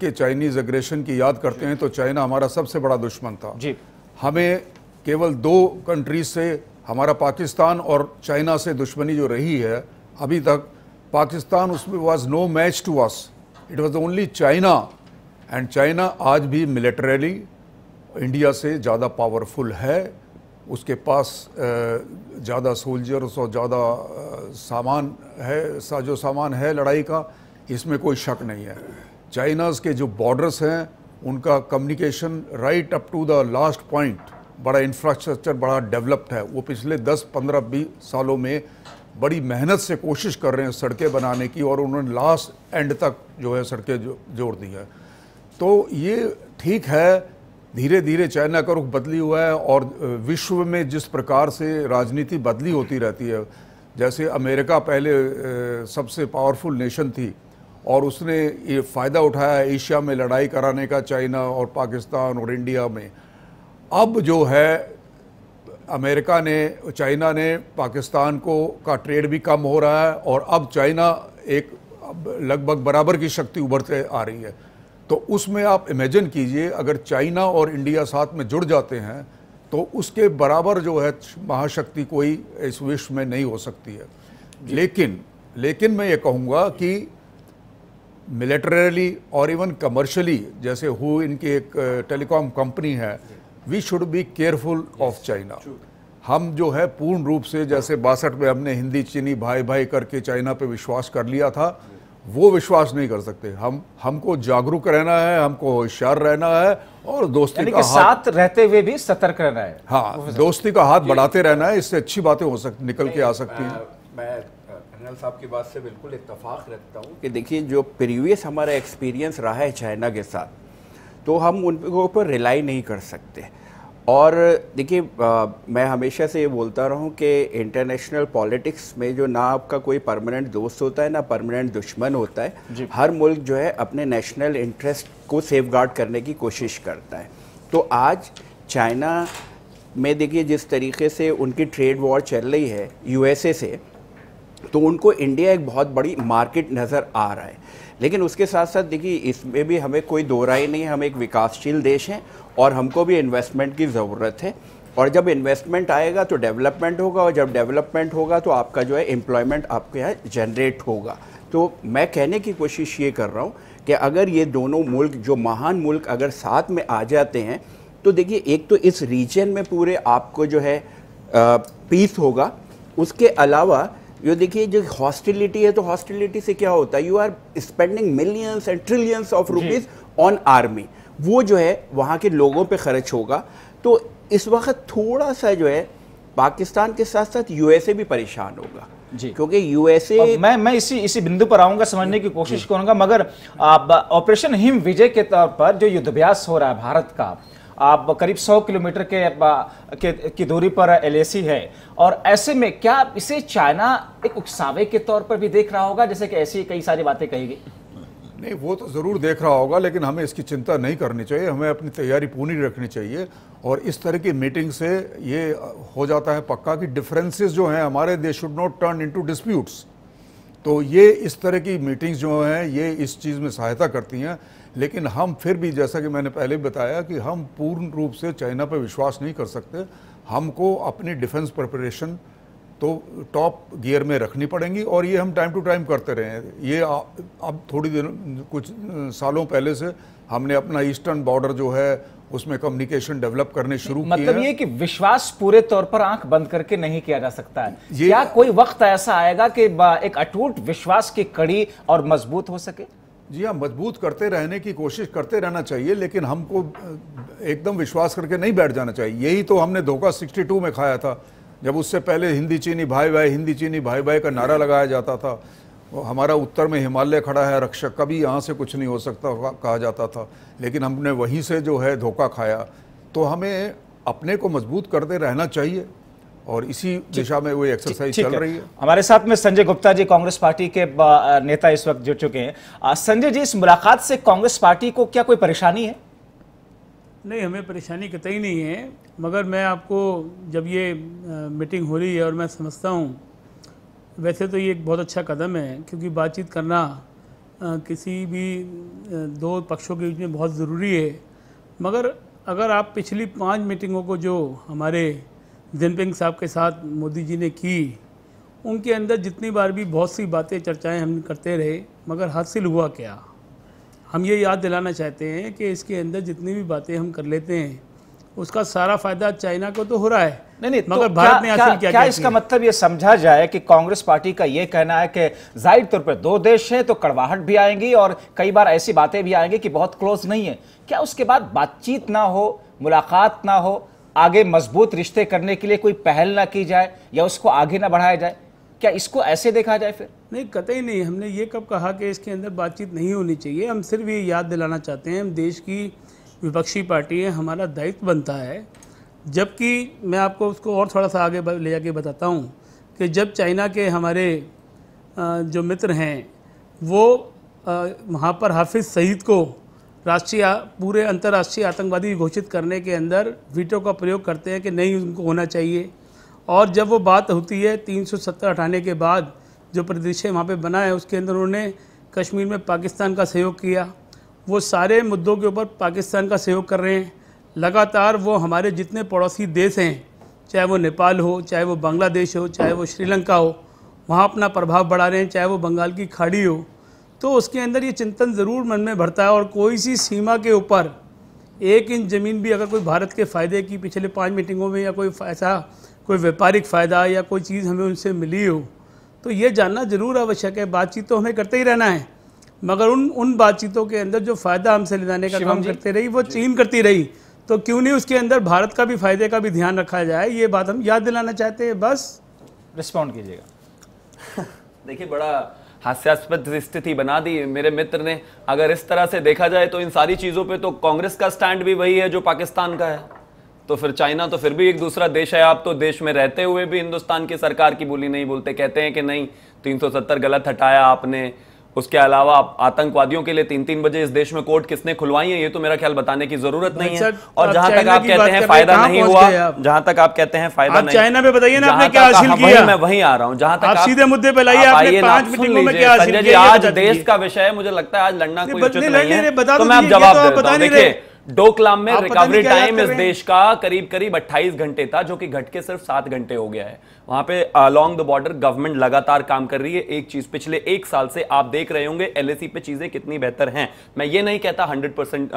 के चाइनीज़ अग्रेशन की याद करते हैं तो चाइना हमारा सबसे बड़ा दुश्मन था जी हमें केवल दो कंट्रीज से हमारा पाकिस्तान और चाइना से दुश्मनी जो रही है अभी तक पाकिस्तान उसमें was no match to us it was only China and China आज भी मिलिट्रली इंडिया से ज़्यादा पावरफुल है उसके पास ज़्यादा सोल्जर्स और ज़्यादा सामान है सा जो सामान है लड़ाई का इसमें कोई शक नहीं है चाइनाज़ के जो बॉर्डर्स हैं उनका communication right up to the last point बड़ा इंफ्रास्ट्रक्चर बड़ा डेवलप्ड है वो पिछले 10-15 बीस सालों में बड़ी मेहनत से कोशिश कर रहे हैं सड़कें बनाने की और उन्होंने लास्ट एंड तक जो है सड़कें जोड़ दी है तो ये ठीक है धीरे धीरे चाइना का रुख बदली हुआ है और विश्व में जिस प्रकार से राजनीति बदली होती रहती है जैसे अमेरिका पहले सबसे पावरफुल नेशन थी और उसने ये फ़ायदा उठाया एशिया में लड़ाई कराने का चाइना और पाकिस्तान और इंडिया में अब जो है अमेरिका ने चाइना ने पाकिस्तान को का ट्रेड भी कम हो रहा है और अब चाइना एक लगभग बराबर की शक्ति उभरते आ रही है तो उसमें आप इमेजिन कीजिए अगर चाइना और इंडिया साथ में जुड़ जाते हैं तो उसके बराबर जो है महाशक्ति कोई इस विश्व में नहीं हो सकती है लेकिन लेकिन मैं ये कहूँगा कि मिलिट्रली और इवन कमर्शली जैसे हु इनकी एक टेलीकॉम कंपनी है we should be careful of China हम जो है पूर्ण रूप से जैसे बासठ में हमने हिंदी चीनी भाई भाई करके चाइना पे विश्वास कर लिया था वो विश्वास नहीं कर सकते हम हमको जागरूक रहना है हमको होशियार रहना है और दोस्ती का साथ रहते हुए भी सतर्क रहना है हाँ दोस्ती का हाथ बढ़ाते रहना है इससे अच्छी बातें हो सकती निकल के आ सकती हैं मैं साहब की बात से बिल्कुल इतफाक रखता हूँ कि देखिए जो प्रीवियस हमारा एक्सपीरियंस रहा है चाइना के साथ तो हम उनके ऊपर रिलाई नहीं कर सकते और देखिए मैं हमेशा से ये बोलता रहा हूँ कि इंटरनेशनल पॉलिटिक्स में जो ना आपका कोई परमानेंट दोस्त होता है ना परमानेंट दुश्मन होता है हर मुल्क जो है अपने नेशनल इंटरेस्ट को सेफ करने की कोशिश करता है तो आज चाइना में देखिए जिस तरीके से उनकी ट्रेड वॉर चल रही है यूएसए से तो उनको इंडिया एक बहुत बड़ी मार्केट नज़र आ रहा है लेकिन उसके साथ साथ देखिए इसमें भी हमें कोई दो राय नहीं है हम एक विकासशील देश हैं और हमको भी इन्वेस्टमेंट की ज़रूरत है और जब इन्वेस्टमेंट आएगा तो डेवलपमेंट होगा और जब डेवलपमेंट होगा तो आपका जो है एम्प्लॉयमेंट आपके यहाँ जनरेट होगा तो मैं कहने की कोशिश ये कर रहा हूँ कि अगर ये दोनों मुल्क जो महान मुल्क अगर साथ में आ जाते हैं तो देखिए एक तो इस रीजन में पूरे आपको जो है पीस होगा उसके अलावा यो देखिए जो हॉस्टिलिटी है तो हॉस्टिलिटी से क्या होता है you are spending millions and trillions of rupees on army वो जो है वहाँ के लोगों पे खर्च होगा तो इस वक्त थोड़ा सा जो है पाकिस्तान के साथ साथ यूएसए भी परेशान होगा जी क्योंकि यूएसए मैं मैं इसी इसी बिंदु पर आऊंगा समझने की कोशिश करूंगा मगर ऑपरेशन हिम विजय के तौर पर जो युद्धाभ्यास हो रहा है भारत का आप करीब 100 किलोमीटर के, के की दूरी पर एलएसी है और ऐसे में क्या इसे चाइना एक उकसावे के तौर पर भी देख रहा होगा जैसे कि ऐसी कई सारी बातें कही गई नहीं वो तो ज़रूर देख रहा होगा लेकिन हमें इसकी चिंता नहीं करनी चाहिए हमें अपनी तैयारी पूरी रखनी चाहिए और इस तरह की मीटिंग से ये हो जाता है पक्का कि डिफरेंसेस जो हैं हमारे they should not turn into disputes तो ये इस तरह की मीटिंग्स जो हैं ये इस चीज़ में सहायता करती हैं लेकिन हम फिर भी जैसा कि मैंने पहले बताया कि हम पूर्ण रूप से चाइना पर विश्वास नहीं कर सकते हमको अपनी डिफेंस प्रिपरेशन तो टॉप गियर में रखनी पड़ेंगी और ये हम टाइम टू टाइम करते रहे ये अब थोड़ी देर कुछ सालों पहले से हमने अपना ईस्टर्न बॉर्डर जो है उसमें कम्युनिकेशन डेवलप करने शुरू किया मतलब ये कि विश्वास पूरे तौर पर आंख बंद करके नहीं किया जा सकता है क्या कोई वक्त ऐसा आएगा कि एक अटूट विश्वास की कड़ी और मजबूत हो सके जी हाँ मजबूत करते रहने की कोशिश करते रहना चाहिए लेकिन हमको एकदम विश्वास करके नहीं बैठ जाना चाहिए यही तो हमने धोखा 62 में खाया था जब उससे पहले हिंदी चीनी भाई भाई हिंदी चीनी भाई भाई का नारा लगाया जाता था हमारा उत्तर में हिमालय खड़ा है रक्षक कभी यहाँ से कुछ नहीं हो सकता कहा जाता था लेकिन हमने वहीं से जो है धोखा खाया तो हमें अपने को मजबूत करते रहना चाहिए और इसी दिशा में वो एक्सरसाइज चल रही है हमारे साथ में संजय गुप्ता जी कांग्रेस पार्टी के नेता इस वक्त जुड़ चुके हैं संजय जी इस मुलाकात से कांग्रेस पार्टी को क्या कोई परेशानी है नहीं हमें परेशानी कतई नहीं है मगर मैं आपको जब ये मीटिंग हो रही है और मैं समझता हूँ वैसे तो ये एक बहुत अच्छा कदम है क्योंकि बातचीत करना किसी भी दो पक्षों के बीच में बहुत ज़रूरी है मगर अगर आप पिछली पांच मीटिंगों को जो हमारे जिनपिंग साहब के साथ मोदी जी ने की उनके अंदर जितनी बार भी बहुत सी बातें चर्चाएं हम करते रहे मगर हासिल हुआ क्या हम ये याद दिलाना चाहते हैं कि इसके अंदर जितनी भी बातें हम कर लेते हैं उसका सारा फायदा चाइना को तो हो रहा है नहीं नहीं तो मगर तो भारत ने क्या, क्या, क्या इसका मतलब ये समझा जाए कि कांग्रेस पार्टी का ये कहना है कि जाहिर तौर पर दो देश हैं तो कड़वाहट भी आएंगी और कई बार ऐसी बातें भी आएंगी कि बहुत क्लोज नहीं है क्या उसके बाद बातचीत ना हो मुलाकात ना हो आगे मजबूत रिश्ते करने के लिए कोई पहल ना की जाए या उसको आगे ना बढ़ाया जाए क्या इसको ऐसे देखा जाए फिर नहीं कतई नहीं हमने ये कब कहा कि इसके अंदर बातचीत नहीं होनी चाहिए हम सिर्फ ये याद दिलाना चाहते हैं हम देश की विपक्षी पार्टी है हमारा दायित्व बनता है जबकि मैं आपको उसको और थोड़ा सा आगे ले जाके बताता हूँ कि जब चाइना के हमारे जो मित्र हैं वो वहाँ पर हाफिज़ सईद को राष्ट्रीय पूरे अंतर्राष्ट्रीय आतंकवादी घोषित करने के अंदर वीटो का प्रयोग करते हैं कि नहीं उनको होना चाहिए और जब वो बात होती है 370 हटाने के बाद जो प्रदृश्य वहाँ पे बना है उसके अंदर उन्होंने कश्मीर में पाकिस्तान का सहयोग किया वो सारे मुद्दों के ऊपर पाकिस्तान का सहयोग कर रहे हैं लगातार वो हमारे जितने पड़ोसी देश हैं चाहे वो नेपाल हो चाहे वो बांग्लादेश हो चाहे वो श्रीलंका हो वहाँ अपना प्रभाव बढ़ा रहे हैं चाहे वो बंगाल की खाड़ी हो तो उसके अंदर ये चिंतन ज़रूर मन में भरता है और कोई सी सीमा के ऊपर एक इंच ज़मीन भी अगर कोई भारत के फ़ायदे की पिछले पाँच मीटिंगों में या कोई ऐसा कोई व्यापारिक फ़ायदा या कोई चीज़ हमें उनसे मिली हो तो ये जानना ज़रूर आवश्यक है बातचीत तो हमें करते ही रहना है मगर उन उन बातचीतों के अंदर जो फ़ायदा हमसे लेने का काम करते रही वो चीन करती रही तो क्यों नहीं उसके अंदर भारत का भी फ़ायदे का भी ध्यान रखा जाए ये बात हम याद दिलाना चाहते हैं बस रिस्पॉन्ड कीजिएगा देखिए बड़ा हास्यास्पद स्थिति बना दी मेरे मित्र ने अगर इस तरह से देखा जाए तो इन सारी चीज़ों पे तो कांग्रेस का स्टैंड भी वही है जो पाकिस्तान का है तो फिर चाइना तो फिर भी एक दूसरा देश है आप तो देश में रहते हुए भी हिंदुस्तान की सरकार की बोली नहीं बोलते कहते हैं कि नहीं 370 गलत हटाया आपने उसके अलावा आतंकवादियों के लिए तीन तीन बजे इस देश में कोर्ट किसने खुलवाई है ये तो मेरा ख्याल बताने की जरूरत नहीं है और जहां तक आप कहते हैं फायदा नहीं हुआ जहां तक आप कहते हैं फायदा नहीं चाइना में बताइए ना आपने क्या हासिल किया मैं वहीं आ रहा हूं जहां तक सीधे मुद्दे पे लाइए आपने पांच मीटिंगों में क्या हासिल किया आज देश का विषय है मुझे लगता है आज लड़ना कोई उचित नहीं है तो, तो मैं तो आप जवाब देखिए डोकलाम में रिकवरी टाइम इस देश का करीब करीब 28 घंटे था जो कि घट के सिर्फ सात घंटे हो गया है वहां पे अलोंग द बॉर्डर गवर्नमेंट लगातार काम कर रही है एक चीज पिछले एक साल से आप देख रहे होंगे एलएसी पे चीजें कितनी बेहतर हैं मैं ये नहीं कहता हंड्रेड परसेंट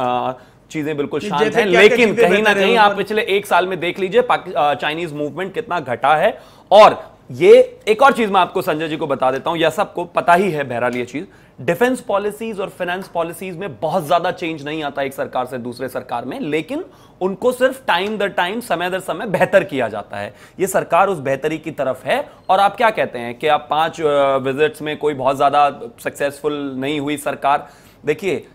चीजें बिल्कुल शांत हैं लेकिन कहीं ना कहीं आप पिछले एक साल में देख लीजिए चाइनीज मूवमेंट कितना घटा है और ये एक और चीज मैं आपको संजय जी को बता देता हूं यह सबको पता ही है बहरहाल ये चीज डिफेंस पॉलिसीज और फाइनेंस पॉलिसीज में बहुत ज्यादा चेंज नहीं आता एक सरकार से दूसरे सरकार में लेकिन उनको सिर्फ टाइम दर टाइम समय दर समय बेहतर किया जाता है ये सरकार उस बेहतरी की तरफ है और आप क्या कहते हैं कि आप पांच विजिट्स में कोई बहुत ज्यादा सक्सेसफुल नहीं हुई सरकार देखिए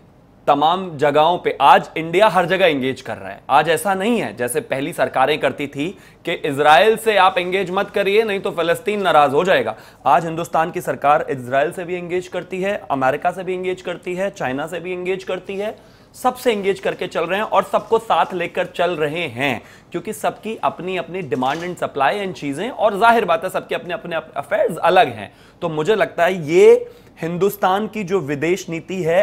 तमाम जगहों पे आज इंडिया हर जगह एंगेज कर रहा है आज ऐसा नहीं है जैसे पहली सरकारें करती थी कि इसराइल से आप एंगेज मत करिए नहीं तो फलस्तीन नाराज हो जाएगा आज हिंदुस्तान की सरकार इसराइल से भी एंगेज करती है अमेरिका से भी एंगेज करती है चाइना से भी एंगेज करती है सबसे एंगेज करके चल रहे हैं और सबको साथ लेकर चल रहे हैं क्योंकि सबकी अपनी अपनी डिमांड एंड सप्लाई एंड चीज़ें और जाहिर बात है सबके अपने अपने अफेयर्स अलग हैं तो मुझे लगता है ये हिंदुस्तान की जो विदेश नीति है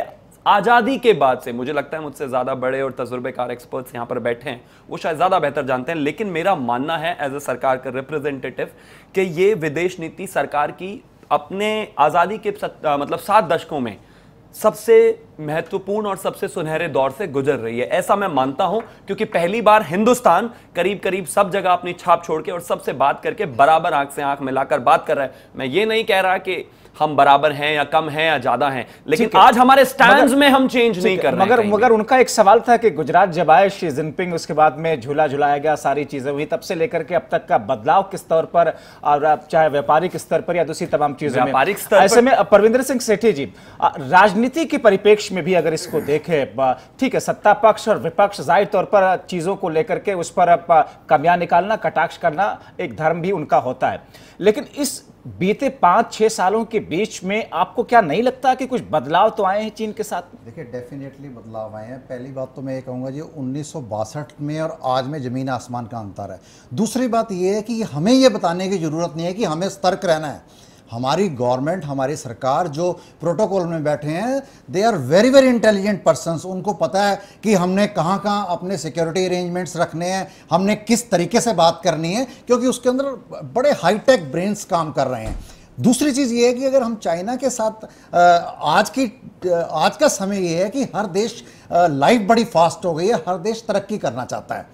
आज़ादी के बाद से मुझे लगता है मुझसे ज़्यादा बड़े और तजुर्बेकार एक्सपर्ट्स यहाँ पर बैठे हैं वो शायद ज़्यादा बेहतर जानते हैं लेकिन मेरा मानना है एज ए सरकार का रिप्रेजेंटेटिव कि ये विदेश नीति सरकार की अपने आज़ादी के सत, आ, मतलब सात दशकों में सबसे महत्वपूर्ण और सबसे सुनहरे दौर से गुजर रही है ऐसा मैं मानता हूं क्योंकि पहली बार हिंदुस्तान करीब करीब सब जगह अपनी छाप छोड़ के और सबसे बात करके बराबर आंख से आंख मिलाकर बात कर रहा है मैं ये नहीं कह रहा कि हम बराबर हैं या कम हैं या ज्यादा हैं लेकिन आज हमारे स्टैंड में हम चेंज नहीं कर रहे मगर मगर उनका एक सवाल था कि गुजरात जब आए शी जिनपिंग उसके बाद में झूला झुलाया गया सारी चीजें हुई तब से लेकर के अब तक का बदलाव किस तौर पर और चाहे व्यापारिक स्तर पर या दूसरी तमाम चीजें व्यापारिक स्तर ऐसे में परविंदर सिंह सेठी जी राजनीति के परिपेक्ष में भी अगर इसको देखे ठीक है सत्ता पक्ष और विपक्ष जाहिर तौर पर चीजों को लेकर के उस पर कमियां निकालना कटाक्ष करना एक धर्म भी उनका होता है लेकिन इस बीते पाँच छः सालों के बीच में आपको क्या नहीं लगता कि कुछ बदलाव तो आए हैं चीन के साथ देखिए डेफिनेटली बदलाव आए हैं पहली बात तो मैं ये कहूँगा जी उन्नीस में और आज में ज़मीन आसमान का अंतर है दूसरी बात ये है कि हमें ये बताने की ज़रूरत नहीं है कि हमें सतर्क रहना है हमारी गवर्नमेंट हमारी सरकार जो प्रोटोकॉल में बैठे हैं they are very very intelligent person उनको पता है कि हमने कहाँ कहाँ अपने सिक्योरिटी अरेंजमेंट्स रखने हैं हमने किस तरीके से बात करनी है क्योंकि उसके अंदर बड़े हाईटेक ब्रेन्स काम कर रहे हैं दूसरी चीज़ ये है कि अगर हम चाइना के साथ आज की आज का समय ये है कि हर देश लाइफ बड़ी फास्ट हो गई है हर देश तरक्की करना चाहता है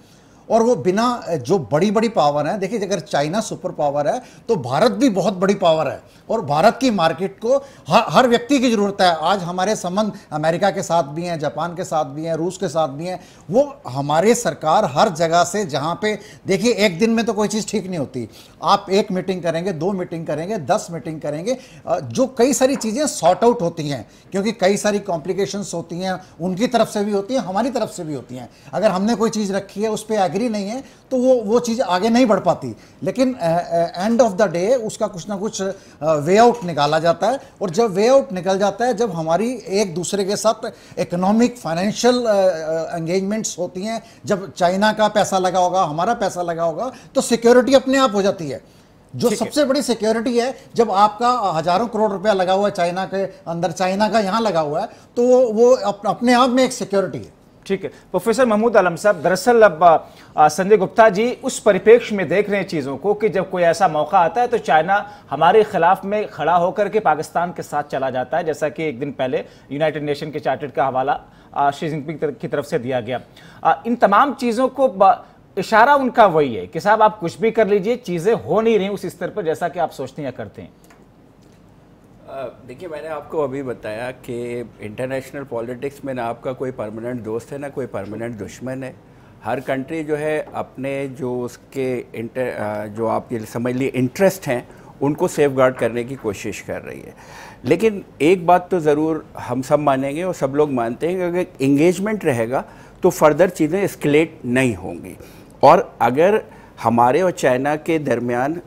और वो बिना जो बड़ी बड़ी पावर है देखिए अगर चाइना सुपर पावर है तो भारत भी बहुत बड़ी पावर है और भारत की मार्केट को हर हर व्यक्ति की ज़रूरत है आज हमारे संबंध अमेरिका के साथ भी हैं जापान के साथ भी हैं रूस के साथ भी हैं वो हमारे सरकार हर जगह से जहाँ पे देखिए एक दिन में तो कोई चीज़ ठीक नहीं होती आप एक मीटिंग करेंगे दो मीटिंग करेंगे दस मीटिंग करेंगे जो कई सारी चीज़ें सॉर्ट आउट होती हैं क्योंकि कई सारी कॉम्प्लिकेशंस होती हैं उनकी तरफ से भी होती हैं हमारी तरफ से भी होती हैं अगर हमने कोई चीज़ रखी है उस पर एग्री नहीं है तो वो वो चीज़ आगे नहीं बढ़ पाती लेकिन एंड ऑफ द डे उसका कुछ ना कुछ वे आउट निकाला जाता है और जब वे आउट निकल जाता है जब हमारी एक दूसरे के साथ इकोनॉमिक फाइनेंशियल एंगेजमेंट्स होती हैं जब चाइना का पैसा लगा होगा हमारा पैसा लगा होगा तो सिक्योरिटी अपने आप हो जाती है जो सबसे बड़ी सिक्योरिटी है जब आपका हजारों करोड़ रुपया लगा हुआ है चाइना के अंदर चाइना का यहाँ लगा हुआ है तो वो अप, अपने आप में एक सिक्योरिटी है ठीक है प्रोफेसर महमूद आलम साहब दरअसल अब संजय गुप्ता जी उस परिपेक्ष में देख रहे हैं चीज़ों को कि जब कोई ऐसा मौका आता है तो चाइना हमारे खिलाफ में खड़ा होकर के पाकिस्तान के साथ चला जाता है जैसा कि एक दिन पहले यूनाइटेड नेशन के चार्टर का हवाला शी जिनपिंग की तरफ से दिया गया आ, इन तमाम चीज़ों को इशारा उनका वही है कि साहब आप कुछ भी कर लीजिए चीज़ें हो नहीं रही उस स्तर पर जैसा कि आप सोचते या करते हैं देखिए मैंने आपको अभी बताया कि इंटरनेशनल पॉलिटिक्स में ना आपका कोई परमानेंट दोस्त है ना कोई परमानेंट दुश्मन है हर कंट्री जो है अपने जो उसके इंटर जो आप ये समझ लिए इंटरेस्ट हैं उनको सेफ गार्ड करने की कोशिश कर रही है लेकिन एक बात तो ज़रूर हम सब मानेंगे और सब लोग मानते हैं कि अगर इंगेजमेंट रहेगा तो फर्दर चीज़ें एस्केलेट नहीं होंगी और अगर हमारे और चाइना के दरमियान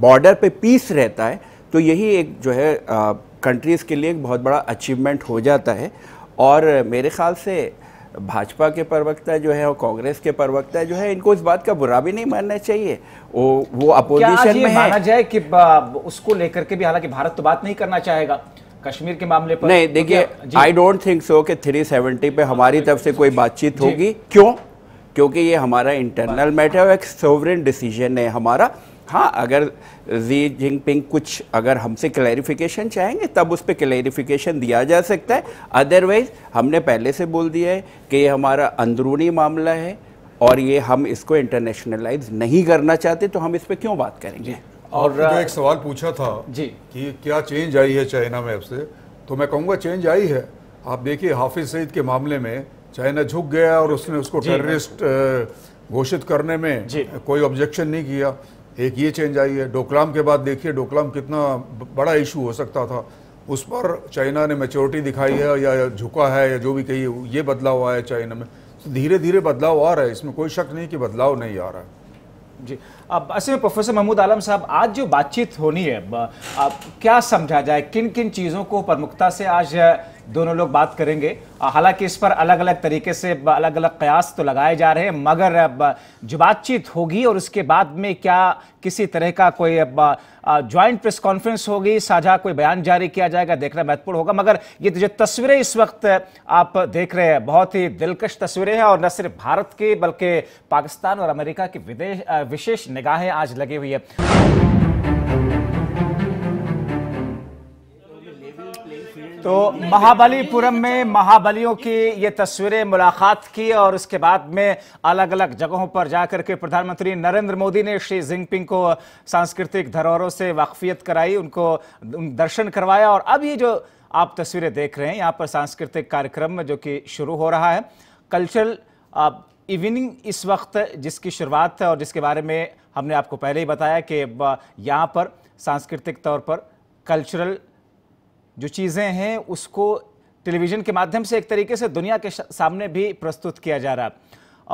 बॉर्डर पे पीस रहता है तो यही एक जो है कंट्रीज़ के लिए एक बहुत बड़ा अचीवमेंट हो जाता है और मेरे ख्याल से भाजपा के प्रवक्ता जो है और कांग्रेस के प्रवक्ता जो है इनको इस बात का बुरा भी नहीं मानना चाहिए वो वो अपोजिशन में माना जाए कि उसको लेकर के भी हालांकि भारत तो बात नहीं करना चाहेगा कश्मीर के मामले पर नहीं देखिए आई डोंट थिंक सो कि थ्री सेवेंटी पे हमारी हाँ, तरफ से कोई बातचीत होगी क्यों क्योंकि ये हमारा इंटरनल मैटर एक सोवरेन डिसीजन है हमारा हाँ अगर जी जिनपिंग कुछ अगर हमसे क्लैरिफिकेशन चाहेंगे तब उस पर क्लैरिफिकेशन दिया जा सकता है अदरवाइज हमने पहले से बोल दिया है कि ये हमारा अंदरूनी मामला है और ये हम इसको इंटरनेशनलाइज नहीं करना चाहते तो हम इस पर क्यों बात करेंगे और जो तो एक सवाल पूछा था जी कि क्या चेंज आई है चाइना में से तो मैं कहूँगा चेंज आई है आप देखिए हाफिज सईद के मामले में चाइना झुक गया और उसने उसको टेररिस्ट घोषित करने में कोई ऑब्जेक्शन नहीं किया एक ये चेंज आई है डोकलाम के बाद देखिए डोकलाम कितना बड़ा इशू हो सकता था उस पर चाइना ने मेच्योरिटी दिखाई है या झुका है या जो भी कही ये बदलाव आया है चाइना में तो धीरे धीरे बदलाव आ रहा है इसमें कोई शक नहीं कि बदलाव नहीं आ रहा है जी अब ऐसे में प्रोफेसर महमूद आलम साहब आज जो बातचीत होनी है अब क्या समझा जाए किन किन चीज़ों को प्रमुखता से आज दोनों लोग बात करेंगे हालांकि इस पर अलग अलग तरीके से अलग अलग कयास तो लगाए जा रहे हैं मगर जो बातचीत होगी और उसके बाद में क्या किसी तरह का कोई ज्वाइंट प्रेस कॉन्फ्रेंस होगी साझा कोई बयान जारी किया जाएगा देखना महत्वपूर्ण होगा मगर ये जो तस्वीरें इस वक्त आप देख रहे हैं बहुत ही दिलकश तस्वीरें हैं और न सिर्फ भारत की बल्कि पाकिस्तान और अमेरिका की विदेश विशेष निगाहें आज लगी हुई है तो महाबलीपुरम में महाबलियों की ये तस्वीरें मुलाकात की और उसके बाद में अलग अलग जगहों पर जाकर के प्रधानमंत्री नरेंद्र मोदी ने श्री जिनपिंग को सांस्कृतिक धरोहरों से वाकफियत कराई उनको दर्शन करवाया और अब ये जो आप तस्वीरें देख रहे हैं यहाँ पर सांस्कृतिक कार्यक्रम जो कि शुरू हो रहा है कल्चरल इवनिंग इस वक्त जिसकी शुरुआत है और जिसके बारे में हमने आपको पहले ही बताया कि यहाँ पर सांस्कृतिक तौर पर कल्चरल जो चीज़ें हैं उसको टेलीविज़न के माध्यम से एक तरीके से दुनिया के सामने भी प्रस्तुत किया जा रहा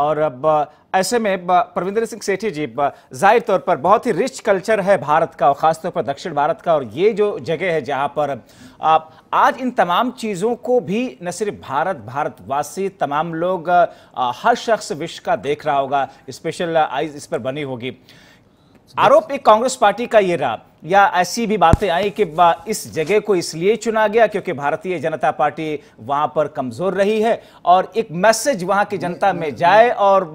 और अब ऐसे में परविंदर सिंह सेठी जी जाहिर तौर पर बहुत ही रिच कल्चर है भारत का और ख़ासतौर पर दक्षिण भारत का और ये जो जगह है जहाँ पर आप आज इन तमाम चीज़ों को भी न सिर्फ भारत भारतवासी तमाम लोग हर शख्स विश्व का देख रहा होगा स्पेशल आइज इस पर बनी होगी आरोप एक कांग्रेस पार्टी का ये रहा या ऐसी भी बातें आई कि इस जगह को इसलिए चुना गया क्योंकि भारतीय जनता पार्टी वहां पर कमजोर रही है और एक मैसेज वहां की जनता में जाए और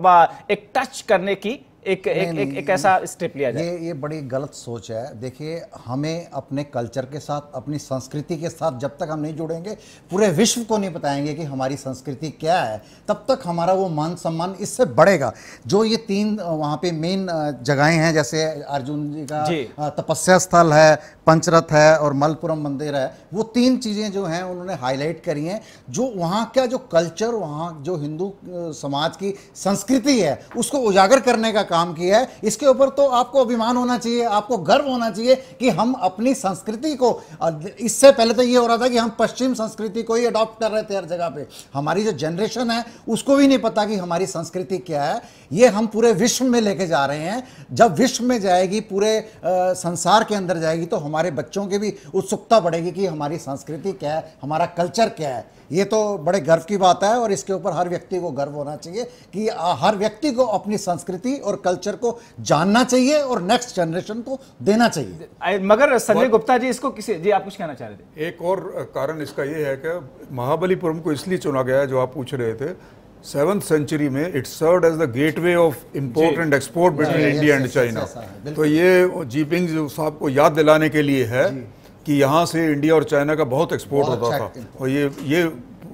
एक टच करने की एक एक, एक, एक ऐसा स्टेप लिया जाए ये ये बड़ी गलत सोच है देखिए हमें अपने कल्चर के साथ अपनी संस्कृति के साथ जब तक हम नहीं जुड़ेंगे पूरे विश्व को नहीं बताएंगे कि हमारी संस्कृति क्या है तब तक हमारा वो मान सम्मान इससे बढ़ेगा जो ये तीन वहाँ पे मेन जगहें हैं जैसे अर्जुन जी का जी। तपस्या स्थल है पंचरथ है और मलपुरम मंदिर है वो तीन चीज़ें जो हैं उन्होंने हाईलाइट करी हैं जो वहाँ का जो कल्चर वहाँ जो हिंदू समाज की संस्कृति है उसको उजागर करने का काम काम किया है इसके ऊपर तो आपको अभिमान होना चाहिए आपको गर्व होना चाहिए कि हम अपनी संस्कृति को इससे पहले तो ये हो रहा था कि हम पश्चिम संस्कृति को ही अडॉप्ट कर रहे थे हर जगह पे हमारी जो जनरेशन है उसको भी नहीं पता कि हमारी संस्कृति क्या है ये हम पूरे विश्व में लेके जा रहे हैं जब विश्व में जाएगी पूरे संसार के अंदर जाएगी तो हमारे बच्चों की भी उत्सुकता बढ़ेगी कि हमारी संस्कृति क्या है हमारा कल्चर क्या है ये तो बड़े गर्व की बात है और इसके ऊपर हर व्यक्ति को गर्व होना चाहिए कि हर व्यक्ति को अपनी संस्कृति और कल्चर को जानना चाहिए और नेक्स्ट जनरेशन को देना चाहिए मगर संजय गुप्ता जी इसको किसी जी आप कुछ कहना चाह रहे थे एक और कारण इसका ये है कि महाबलीपुरम को इसलिए चुना गया है जो आप पूछ रहे थे सेवन्थ सेंचुरी में it serve as the gateway of import and export between India and China तो ये जीपिंग साहब को याद दिलाने के लिए है कि यहाँ से इंडिया और चाइना का बहुत एक्सपोर्ट होता था और ये ये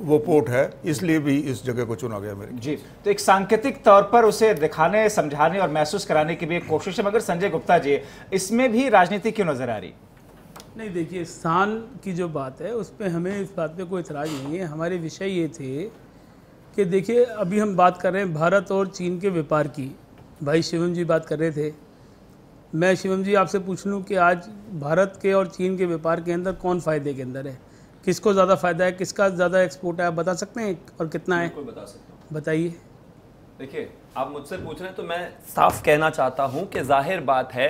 वो पोर्ट है इसलिए भी इस जगह को चुना गया मेरे जी तो एक सांकेतिक तौर पर उसे दिखाने समझाने और महसूस कराने की भी एक कोशिश है मगर संजय गुप्ता जी इसमें भी राजनीति क्यों नजर आ रही नहीं देखिए स्थान की जो बात है उस पर हमें इस बात पे कोई इतराज नहीं है हमारे विषय ये थे कि देखिए अभी हम बात कर रहे हैं भारत और चीन के व्यापार की भाई शिवम जी बात कर रहे थे मैं शिवम जी आपसे पूछ लूँ कि आज भारत के और चीन के व्यापार के अंदर कौन फ़ायदे के अंदर है किसको ज़्यादा फ़ायदा है किसका ज़्यादा एक्सपोर्ट है आप बता सकते हैं और कितना है बताइए देखिए आप मुझसे पूछ रहे हैं तो मैं साफ कहना चाहता हूँ कि जाहिर बात है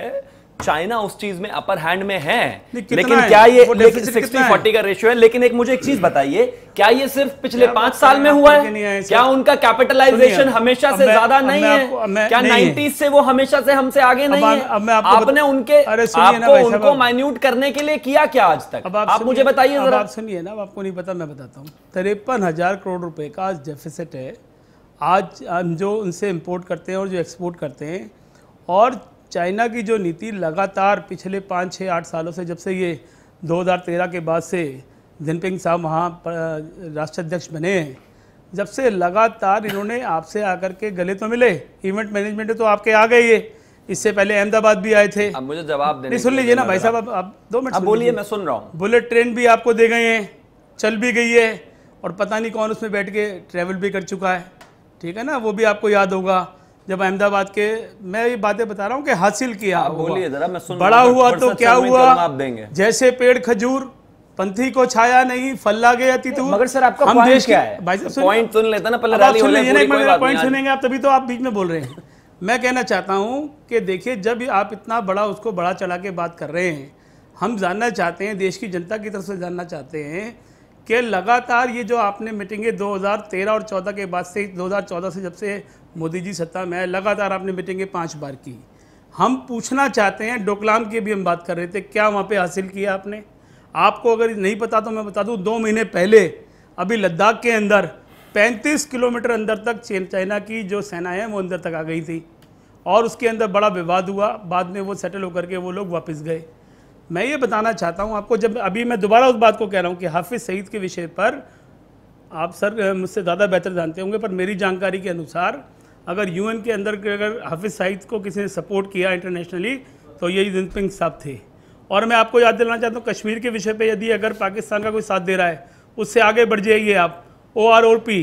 चाइना उस चीज में अपर हैंड में है लेकिन है? क्या ये सिक्सटी फोर्टी का रेशियो है लेकिन एक मुझे एक चीज हम्म। बताइए क्या ये सिर्फ पिछले पांच साल में हुआ है क्या उनका कैपिटलाइजेशन तो हमेशा से ज्यादा नहीं है क्या नाइन्टीज से वो हमेशा से हमसे आगे नहीं है आपने उनके आपको उनको माइन्यूट करने के लिए किया क्या आज तक आप मुझे बताइए आप सुनिए ना आपको नहीं पता मैं बताता हूँ तिरपन हजार करोड़ रुपए का आज डेफिसिट है आज हम जो उनसे इम्पोर्ट करते हैं और जो एक्सपोर्ट करते हैं और चाइना की जो नीति लगातार पिछले पाँच छः आठ सालों से जब से ये 2013 के बाद से जिनपिंग साहब वहाँ राष्ट्राध्यक्ष बने हैं जब से लगातार इन्होंने आपसे आकर के गले तो मिले इवेंट मैनेजमेंट तो आपके आ गए ये इससे पहले अहमदाबाद भी आए थे अब मुझे जवाब देने सुन लीजिए ना भाई साहब अब आप दो मिनट हाँ, बोलिए मैं सुन रहा हूँ बुलेट ट्रेन भी आपको दे गए हैं चल भी गई है और पता नहीं कौन उसमें बैठ के ट्रेवल भी कर चुका है ठीक है ना वो भी आपको याद होगा जब अहमदाबाद के मैं ये बातें बता रहा हूँ कि हासिल किया बोलिए जरा मैं सुन बड़ा हुआ तो क्या हुआ आप देंगे जैसे पेड़ खजूर पंथी को छाया नहीं फल लागे अति तो मगर सर आपका हम देश क्या है भाई साहब पॉइंट सुन लेते ना पहले रैली होने पूरी पॉइंट सुनेंगे आप तभी तो आप बीच में बोल रहे हैं मैं कहना चाहता हूँ कि देखिए जब आप इतना बड़ा उसको बड़ा चला के बात कर रहे हैं हम जानना चाहते हैं देश की जनता की तरफ से जानना चाहते हैं कि लगातार ये जो आपने मीटिंगें 2013 और 14 के बाद से 2014 से जब से मोदी जी सत्ता में लगातार आपने मीटिंगें पाँच बार की हम पूछना चाहते हैं डोकलाम की भी हम बात कर रहे थे क्या वहाँ पर हासिल किया आपने आपको अगर नहीं पता तो मैं बता दूँ दो महीने पहले अभी लद्दाख के अंदर 35 किलोमीटर अंदर तक चाइना की जो सेना है वो अंदर तक आ गई थी और उसके अंदर बड़ा विवाद हुआ बाद में वो सेटल होकर के वो लोग वापस गए मैं ये बताना चाहता हूँ आपको जब अभी मैं दोबारा उस बात को कह रहा हूँ कि हाफिज़ सईद के विषय पर आप सर मुझसे ज़्यादा बेहतर जानते होंगे पर मेरी जानकारी के अनुसार अगर यूएन के अंदर के अगर हाफिज़ साइद को किसी ने सपोर्ट किया इंटरनेशनली तो यही जिनपिंग साहब थे और मैं आपको याद दिलाना चाहता हूँ कश्मीर के विषय पे यदि अगर पाकिस्तान का कोई साथ दे रहा है उससे आगे बढ़ जाइए आप O R O P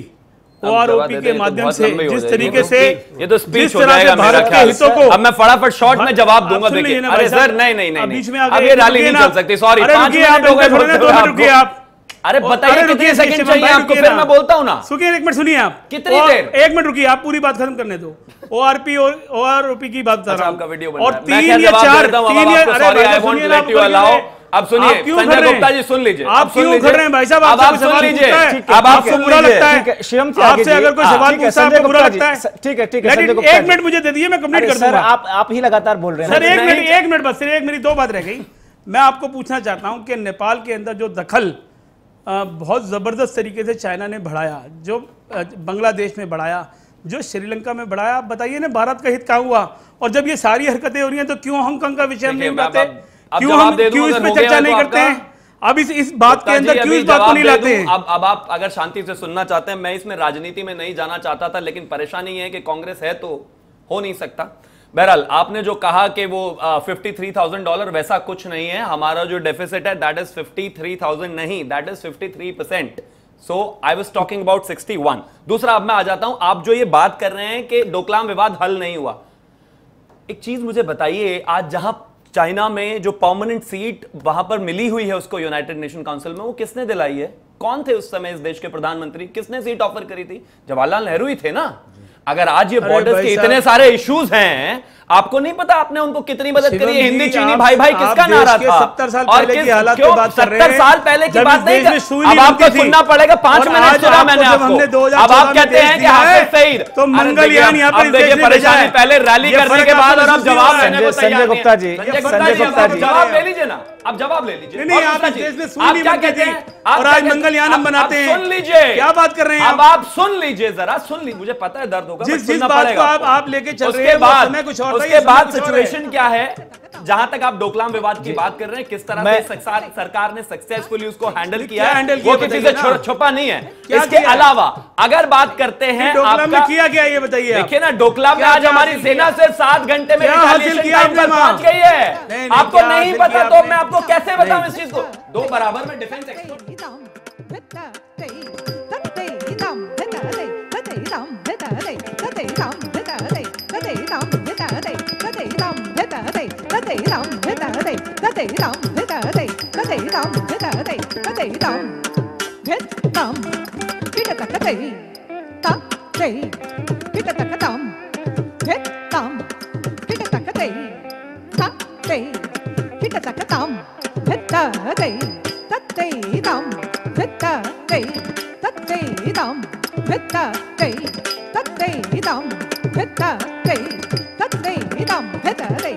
O R O P के तो माध्यम से जिस तरीके से ये तो स्पीच तो हो जाएगा मेरा ख्याल को अब मैं फटाफट शॉर्ट हाँ, में जवाब दूंगा देखिए अरे सर नहीं नहीं नहीं बीच में ये रैली नहीं सॉरी पांच मिनट हो गए आप अरे बताइए कितने सेकंड चाहिए आपको फिर मैं बोलता हूँ ना सुखी एक मिनट सुनिए आप कितनी देर एक मिनट रुकिए आप पूरी बात खत्म करने दो ओआरपी और ओआरओपी की बात बता अच्छा, आपका वीडियो और तीन या चार तीन या अरे I want to let you allow अब सुनिए संजय गुप्ता जी सुन लीजिए आप क्यों खड़ रहे हैं भाई साहब आप सुन लीजिए अब आपको बुरा लगता है शिवम से आपसे अगर कोई हाँ, सवाल पूछता है बुरा लगता है ठीक है ठीक है एक मिनट मुझे दे दीजिए मैं कंप्लीट कर दूंगा आप आप ही लगातार बोल रहे हैं सर एक मिनट एक मिनट बस सर एक मेरी दो बात रह गई मैं आपको पूछना चाहता हूं कि नेपाल के अंदर जो दखल बहुत ज़बरदस्त तरीके से चाइना ने बढ़ाया जो बांग्लादेश में बढ़ाया जो श्रीलंका में बढ़ाया बताइए ना भारत का हित कहाँ हुआ और जब ये सारी हरकतें हो रही हैं तो क्यों हांगकॉन्ग का विषय नहीं उठाते क्यों हम क्यों इस पर चर्चा नहीं तो करते हैं अब इस इस बात के अंदर क्यों इस बात को नहीं लाते हैं अब अब आप अगर शांति से सुनना चाहते हैं मैं इसमें राजनीति में नहीं जाना चाहता था लेकिन परेशानी है कि कांग्रेस है तो हो नहीं सकता बहरहाल आपने जो कहा कि वो फिफ्टी थ्री थाउजेंड डॉलर वैसा कुछ नहीं है हमारा जो डेफिसिट है that is fifty three thousand नहीं that is fifty three percent so I was talking about sixty one दूसरा अब मैं आ जाता हूं आप जो ये बात कर रहे हैं कि डोकलाम विवाद हल नहीं हुआ एक चीज मुझे बताइए आज जहां चाइना में जो परमानेंट सीट वहां पर मिली हुई है उसको यूनाइटेड नेशन काउंसिल में वो किसने दिलाई है कौन थे उस समय इस देश के प्रधानमंत्री किसने सीट ऑफर करी थी जवाहरलाल नेहरू ही थे ना अगर आज ये बॉर्डर के इतने सारे इश्यूज हैं आपको नहीं पता आपने उनको कितनी मदद करी है हिंदी चीनी भाई भाई किसका नारा था सत्तर साल और पहले की हालत पे बात कर रहे हैं साल पहले की बात नहीं कर, अब आपको सुनना पड़ेगा पांच मिनट सुना मैंने आपको अब आप कहते हैं कि हाफिज सईद तो मंगलयान यहाँ पर देखिए परेशानी पहले रैली करने के बाद और आप जवाब देने को संजय गुप्ता जी संजय गुप्ता जी जवाब ले लीजिए ना आप जवाब ले लीजिए नहीं आप देश में सुन क्या कहते हैं और आज मंगलयान हम बनाते हैं सुन लीजिए क्या बात कर रहे हैं अब आप सुन लीजिए जरा सुन लीजिए मुझे पता है दर्द होगा जिस जिस बात को आप आप लेके चल रहे हैं बाद कुछ और उसके बाद सिचुएशन क्या है जहां तक आप डोकलाम विवाद की बात कर रहे हैं किस तरह से सरकार ने सक्सेसफुली उसको हैंडल किया है हैंडल किया वो किसी से छुपा नहीं है इसके अलावा अगर बात करते हैं आपका किया गया ये बताइए देखिए ना डोकलाम में आज हमारी सेना से सात घंटे में पहुंच गई है आपको नहीं पता तो मैं आपको कैसे बताऊं इस चीज को दो बराबर में defence expert thể lòng hết ở đây có thể lòng hết ở đây có thể lòng hết ở đây có thể lòng hết lòng biết là có thể có thể biết là có lòng hết lòng biết là có thể có thể biết là có lòng hết ở đây tất thể lòng hết ở đây tất thể lòng hết ở đây tất thể lòng hết ở đây tất thể lòng hết ở đây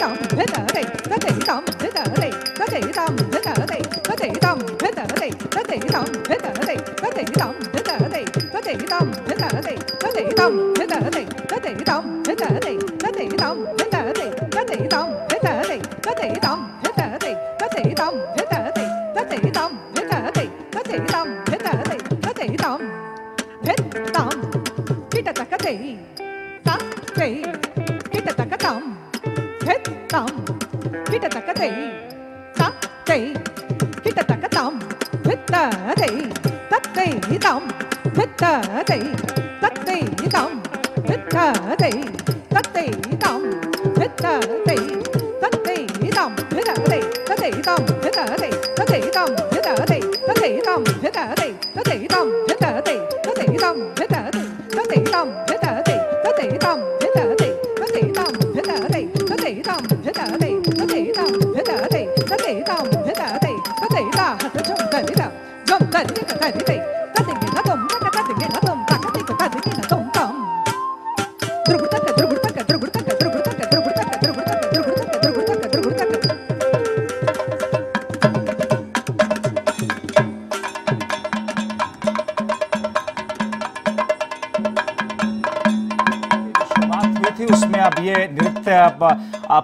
tâm hết ở đây tất tỷ tâm hết ở đây tất tỷ tâm hết ở đây tất tỷ tâm hết ở đây tất tỷ tâm hết ở đây tất tỷ tâm hết ở đây tất tỷ tâm hết ở đây tất tỷ tâm hết ở đây tất tỷ tâm hết ở đây tất tỷ tâm hết ở đây tất tỷ tâm hết ở đây tất tỷ tâm தத்தை தத்தை கிட்டத்தக்க தாம் பித்ததை தத்தை தாம் பித்ததை தத்தை தாம் பித்ததை தத்தை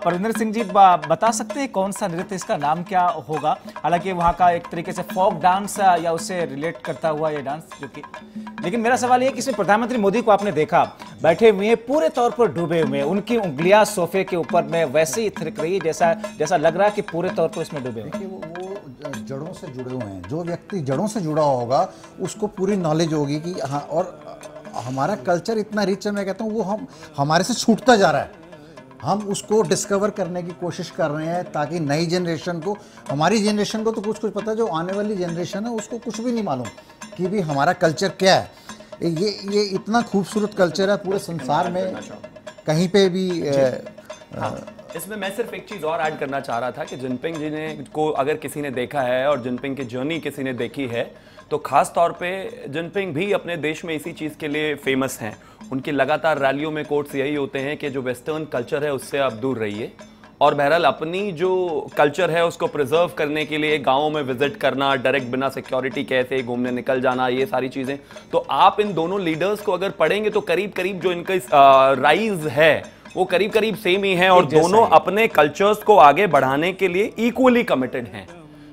परविंदर सिंह जी बता सकते हैं कौन सा नृत्य इसका नाम क्या होगा हालांकि वहाँ का एक तरीके से फोक डांस या उससे रिलेट करता हुआ ये डांस जो कि लेकिन मेरा सवाल ये कि इसमें प्रधानमंत्री मोदी को आपने देखा बैठे हुए पूरे तौर पर डूबे हुए उनकी उंगलियां सोफे के ऊपर में वैसे ही थिरक रही जैसा जैसा लग रहा है कि पूरे तौर पर इसमें डूबे हुए वो जड़ों से जुड़े हुए हैं जो व्यक्ति जड़ों से जुड़ा होगा उसको पूरी नॉलेज होगी कि हाँ और हमारा कल्चर इतना रिच है मैं कहता हूँ वो हम हमारे से छूटता जा रहा है हम उसको डिस्कवर करने की कोशिश कर रहे हैं ताकि नई जनरेशन को हमारी जनरेशन को तो कुछ कुछ पता है जो आने वाली जनरेशन है उसको कुछ भी नहीं मालूम कि भी हमारा कल्चर क्या है ये ये इतना खूबसूरत कल्चर है पूरे संसार में कहीं पे भी हाँ, इसमें मैं सिर्फ एक चीज़ और ऐड करना चाह रहा था कि जिनपिंग जी ने को अगर किसी ने देखा है और जिनपिंग की जर्नी किसी ने देखी है तो ख़ास तौर पे जिनपिंग भी अपने देश में इसी चीज़ के लिए फेमस हैं उनकी लगातार रैलियों में कोर्ट्स यही होते हैं कि जो वेस्टर्न कल्चर है उससे आप दूर रहिए और बहरहाल अपनी जो कल्चर है उसको प्रिजर्व करने के लिए गाँव में विजिट करना डायरेक्ट बिना सिक्योरिटी कैसे घूमने निकल जाना ये सारी चीज़ें तो आप इन दोनों लीडर्स को अगर पढ़ेंगे तो करीब करीब जो इनका राइज है वो करीब करीब सेम ही है और दोनों है। अपने कल्चर्स को आगे बढ़ाने के लिए इक्वली कमिटेड हैं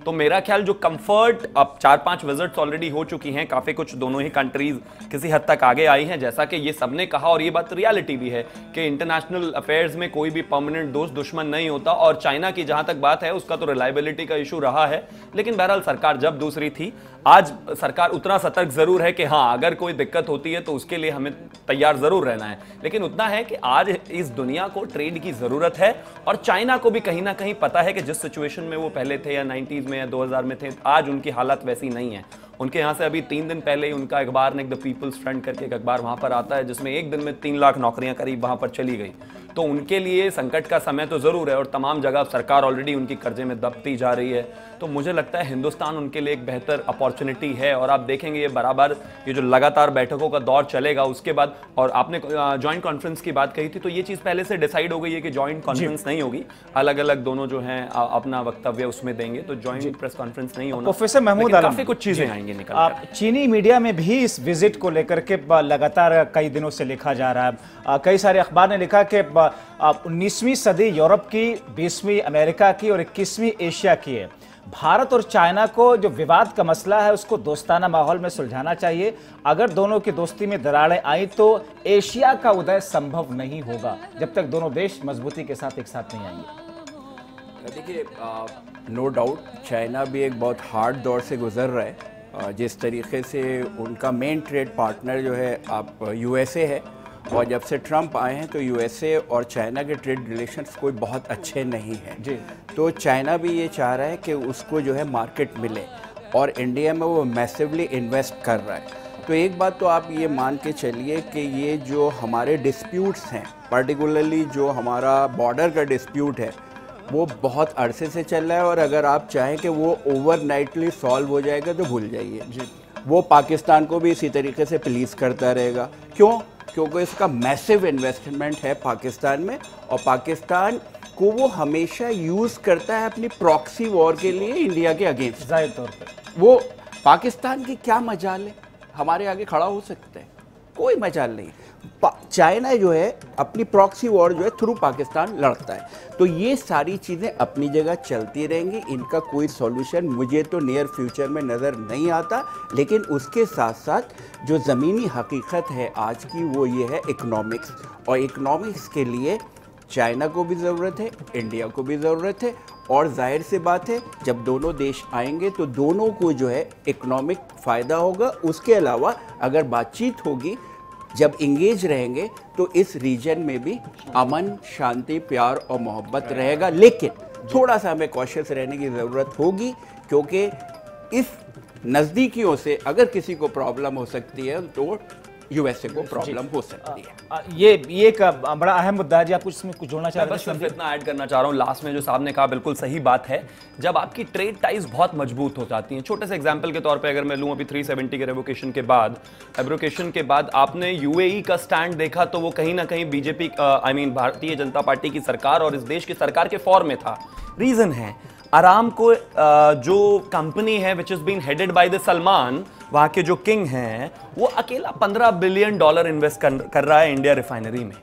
तो मेरा ख्याल जो कंफर्ट अब चार पांच विजिट्स ऑलरेडी हो चुकी हैं काफ़ी कुछ दोनों ही कंट्रीज किसी हद तक आगे आई हैं जैसा कि ये सबने कहा और ये बात रियलिटी भी है कि इंटरनेशनल अफेयर्स में कोई भी परमानेंट दोस्त दुश्मन नहीं होता और चाइना की जहां तक बात है उसका तो रिलायबिलिटी का इशू रहा है लेकिन बहरहाल सरकार जब दूसरी थी आज सरकार उतना सतर्क ज़रूर है कि हाँ अगर कोई दिक्कत होती है तो उसके लिए हमें तैयार ज़रूर रहना है लेकिन उतना है कि आज इस दुनिया को ट्रेड की ज़रूरत है और चाइना को भी कहीं ना कहीं पता है कि जिस सिचुएशन में वो पहले थे या नाइन्टीज़ में में या 2000 में थे आज उनकी हालत वैसी नहीं है उनके यहाँ से अभी तीन दिन पहले ही उनका अखबार ने द पीपल्स फ्रंट करके एक अखबार वहाँ पर आता है जिसमें एक दिन में तीन लाख नौकरियाँ करीब वहाँ पर चली गई तो उनके लिए संकट का समय तो ज़रूर है और तमाम जगह सरकार ऑलरेडी उनकी कर्जे में दबती जा रही है तो मुझे लगता है हिंदुस्तान उनके लिए एक बेहतर अपॉर्चुनिटी है और आप देखेंगे ये बराबर ये जो लगातार बैठकों का दौर चलेगा उसके बाद और आपने जॉइंट कॉन्फ्रेंस की बात कही थी तो ये चीज़ पहले से डिसाइड हो गई है कि जॉइंट कॉन्फ्रेंस नहीं होगी अलग अलग दोनों जो हैं अपना वक्तव्य उसमें देंगे तो ज्वाइंट प्रेस कॉन्फ्रेंस नहीं होगा प्रोफेसर महमूद काफी कुछ चीज़ें आएंगी निकल चीनी मीडिया में भी इस विजिट को लेकर के लगातार कई दिनों से लिखा जा रहा है कई सारे अखबार ने लिखा कि उन्नीसवीं सदी यूरोप की बीसवीं अमेरिका की और इक्कीसवीं एशिया की है भारत और चाइना को जो विवाद का मसला है उसको दोस्ताना माहौल में सुलझाना चाहिए अगर दोनों की दोस्ती में दरारें आई तो एशिया का उदय संभव नहीं होगा जब तक दोनों देश मजबूती के साथ एक साथ नहीं आएंगे देखिए नो डाउट चाइना भी एक बहुत हार्ड दौर से गुजर रहा है जिस तरीके से उनका मेन ट्रेड पार्टनर जो है आप यूएसए है और जब से ट्रंप आए हैं तो यूएसए और चाइना के ट्रेड रिलेशंस कोई बहुत अच्छे नहीं हैं जी तो चाइना भी ये चाह रहा है कि उसको जो है मार्केट मिले और इंडिया में वो मैसिवली इन्वेस्ट कर रहा है तो एक बात तो आप ये मान के चलिए कि ये जो हमारे डिस्प्यूट्स हैं पर्टिकुलरली जो हमारा बॉर्डर का डिस्प्यूट है वो बहुत अरसे से चल रहा है और अगर आप चाहें कि वो ओवरनाइटली सॉल्व हो जाएगा तो भूल जाइए जी वो पाकिस्तान को भी इसी तरीके से प्लीज़ करता रहेगा क्यों क्योंकि इसका मैसिव इन्वेस्टमेंट है पाकिस्तान में और पाकिस्तान को वो हमेशा यूज़ करता है अपनी प्रॉक्सी वॉर के लिए इंडिया के अगेंस्ट जाहिर तौर पर वो पाकिस्तान की क्या मजाल है हमारे आगे खड़ा हो सकता है कोई मजाल नहीं चाइना जो है अपनी प्रॉक्सी वॉर जो है थ्रू पाकिस्तान लड़ता है तो ये सारी चीज़ें अपनी जगह चलती रहेंगी इनका कोई सॉल्यूशन मुझे तो नियर फ्यूचर में नज़र नहीं आता लेकिन उसके साथ साथ जो ज़मीनी हकीकत है आज की वो ये है इकनॉमिक्स और इकनॉमिक्स के लिए चाइना को भी ज़रूरत है इंडिया को भी ज़रूरत है और जाहिर सी बात है जब दोनों देश आएंगे तो दोनों को जो है इकोनॉमिक फ़ायदा होगा उसके अलावा अगर बातचीत होगी जब इंगेज रहेंगे तो इस रीजन में भी अमन शांति प्यार और मोहब्बत रहेगा लेकिन थोड़ा सा हमें कॉशियस रहने की ज़रूरत होगी क्योंकि इस नज़दीकियों से अगर किसी को प्रॉब्लम हो सकती है तो यूएसए को प्रॉब्लम हो सकती है ये ये एक बड़ा अहम मुद्दा है जी आप कुछ इसमें कुछ जोड़ना चाहते हैं बस इतना ऐड करना चाह रहा हूँ लास्ट में जो साहब ने कहा बिल्कुल सही बात है जब आपकी ट्रेड टाइज बहुत मजबूत हो जाती हैं छोटे से एग्जाम्पल के तौर पर अगर मैं लूँ अभी थ्री के रेवोकेशन के बाद एवोकेशन के बाद आपने यू e का स्टैंड देखा तो वो कहीं ना कहीं बीजेपी आई मीन भारतीय जनता पार्टी की सरकार और इस देश की सरकार के फॉर्म में था रीज़न है आराम को जो कंपनी है which is been headed by the Salman वहाँ के जो किंग हैं वो अकेला 15 बिलियन डॉलर इन्वेस्ट कर, कर रहा है इंडिया रिफाइनरी में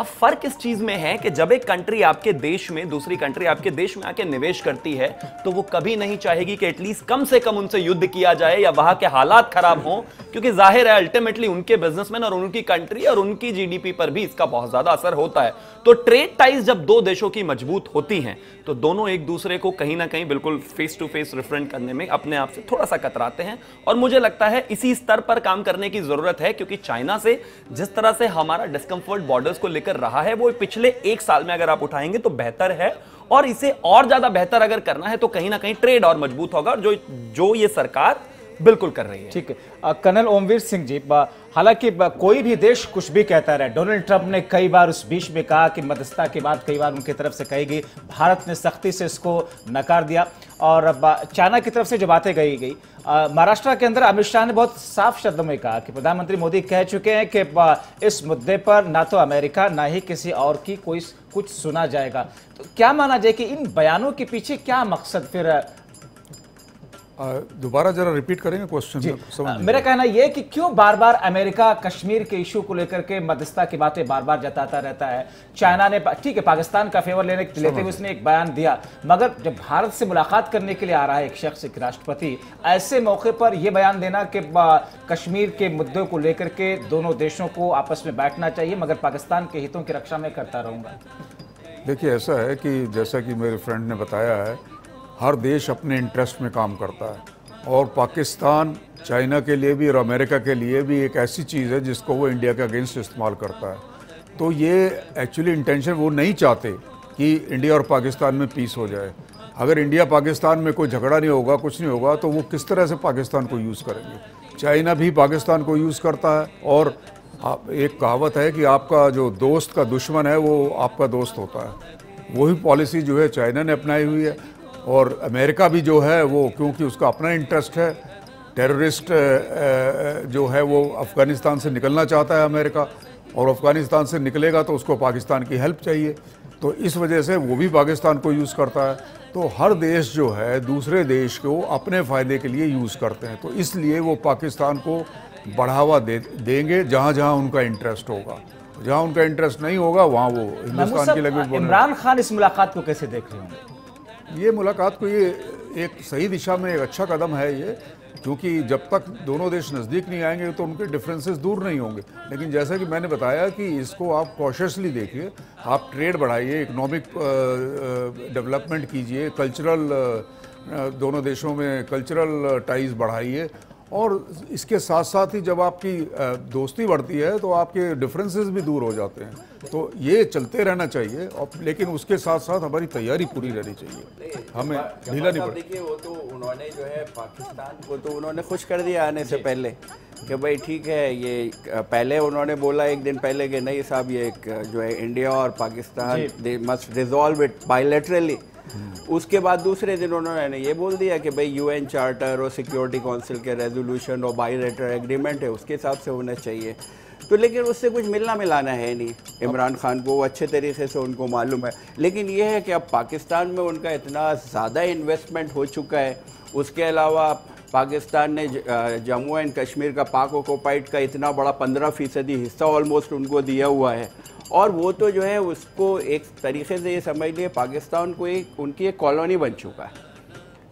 अब फर्क इस चीज में है कि जब एक कंट्री आपके देश में दूसरी कंट्री आपके देश में आके निवेश करती है तो वो कभी नहीं चाहेगी कि एटलीस्ट कम से कम उनसे युद्ध किया जाए या वहां के हालात खराब हों क्योंकि जाहिर है अल्टीमेटली उनके बिजनेसमैन और उनकी कंट्री और उनकी जीडीपी पर भी इसका बहुत ज्यादा असर होता है तो ट्रेड टाइज जब दो देशों की मजबूत होती हैं तो दोनों एक दूसरे को कहीं ना कहीं बिल्कुल फेस टू फेस रिफ्रेंड करने में अपने आप से थोड़ा सा कतराते हैं और मुझे लगता है इसी स्तर पर काम करने की जरूरत है क्योंकि चाइना से जिस तरह से हमारा डिस्कम्फर्ट बॉर्डर्स को लेकर लेकर रहा है वो पिछले एक साल में अगर आप उठाएंगे तो बेहतर है और इसे और ज्यादा बेहतर अगर करना है तो कहीं ना कहीं ट्रेड और मजबूत होगा जो जो ये सरकार बिल्कुल कर रही है ठीक है कर्नल ओमवीर सिंह जी हालांकि कोई भी देश कुछ भी कहता रहे डोनाल्ड ट्रंप ने कई बार उस बीच में कहा कि मध्यस्थता के बाद कई बार उनकी तरफ से कही गई भारत ने सख्ती से इसको नकार दिया और चाइना की तरफ से जो बातें गई गई महाराष्ट्र के अंदर अमित शाह ने बहुत साफ शब्दों में कहा कि प्रधानमंत्री मोदी कह चुके हैं कि इस मुद्दे पर ना तो अमेरिका ना ही किसी और की कोई कुछ सुना जाएगा तो क्या माना जाए कि इन बयानों के पीछे क्या मकसद फिर दोबारा जरा रिपीट करेंगे क्वेश्चन मेरा कहना यह कि क्यों बार बार अमेरिका कश्मीर के इशू को लेकर के मध्यस्थता की बातें बार बार जताता रहता है चाइना ने ठीक है पाकिस्तान का फेवर लेने लेते हुए उसने एक बयान दिया मगर जब भारत से मुलाकात करने के लिए आ रहा है एक शख्स एक राष्ट्रपति ऐसे मौके पर यह बयान देना कि कश्मीर के मुद्दों को लेकर के दोनों देशों को आपस में बैठना चाहिए मगर पाकिस्तान के हितों की रक्षा में करता रहूंगा देखिए ऐसा है कि जैसा कि मेरे फ्रेंड ने बताया है हर देश अपने इंटरेस्ट में काम करता है और पाकिस्तान चाइना के लिए भी और अमेरिका के लिए भी एक ऐसी चीज़ है जिसको वो इंडिया के अगेंस्ट इस्तेमाल करता है तो ये एक्चुअली इंटेंशन वो नहीं चाहते कि इंडिया और पाकिस्तान में पीस हो जाए अगर इंडिया पाकिस्तान में कोई झगड़ा नहीं होगा कुछ नहीं होगा तो वो किस तरह से पाकिस्तान को यूज़ करेंगे चाइना भी पाकिस्तान को यूज़ करता है और आप एक कहावत है कि आपका जो दोस्त का दुश्मन है वो आपका दोस्त होता है वही पॉलिसी जो है चाइना ने अपनाई हुई है और अमेरिका भी जो है वो क्योंकि उसका अपना इंटरेस्ट है टेररिस्ट जो है वो अफ़गानिस्तान से निकलना चाहता है अमेरिका और अफ़गानिस्तान से निकलेगा तो उसको पाकिस्तान की हेल्प चाहिए तो इस वजह से वो भी पाकिस्तान को यूज़ करता है तो हर देश जो है दूसरे देश को अपने फ़ायदे के लिए यूज़ करते हैं तो इसलिए वो पाकिस्तान को बढ़ावा दे देंगे जहाँ जहाँ उनका इंटरेस्ट होगा जहाँ उनका इंटरेस्ट नहीं होगा वहाँ वो हिंदुस्तान की लैंग्वेज इमरान खान इस मुलाकात को कैसे देख रहे हैं ये मुलाकात को ये एक सही दिशा में एक अच्छा कदम है ये क्योंकि जब तक दोनों देश नज़दीक नहीं आएंगे तो उनके डिफरेंसेस दूर नहीं होंगे लेकिन जैसा कि मैंने बताया कि इसको आप कॉशसली देखिए आप ट्रेड बढ़ाइए इकोनॉमिक डेवलपमेंट कीजिए कल्चरल दोनों देशों में कल्चरल टाइज बढ़ाइए और इसके साथ साथ ही जब आपकी दोस्ती बढ़ती है तो आपके डिफरेंसेस भी दूर हो जाते हैं तो ये चलते रहना चाहिए और लेकिन उसके साथ साथ हमारी तैयारी पूरी रहनी चाहिए हमें ढीला नहीं पड़ता देखिए वो तो उन्होंने जो है पाकिस्तान को तो उन्होंने खुश कर दिया आने से पहले कि भाई ठीक है ये पहले उन्होंने बोला एक दिन पहले कि नहीं साहब ये एक जो है इंडिया और Pakistan they must resolve it bilaterally उसके बाद दूसरे दिन उन्होंने ये बोल दिया कि भाई यूएन चार्टर और सिक्योरिटी काउंसिल के रेजोल्यूशन और बायोलेटर एग्रीमेंट है उसके हिसाब से होना चाहिए तो लेकिन उससे कुछ मिलना मिलाना है नहीं इमरान खान को वो अच्छे तरीके से उनको मालूम है लेकिन ये है कि अब पाकिस्तान में उनका इतना ज़्यादा इन्वेस्टमेंट हो चुका है उसके अलावा पाकिस्तान ने जम्मू एंड कश्मीर का पाक ओकोपाइट का इतना बड़ा पंद्रह फ़ीसदी हिस्सा ऑलमोस्ट उनको दिया हुआ है और वो तो जो है उसको एक तरीके से ये समझ लिए पाकिस्तान को एक उनकी एक कॉलोनी बन चुका है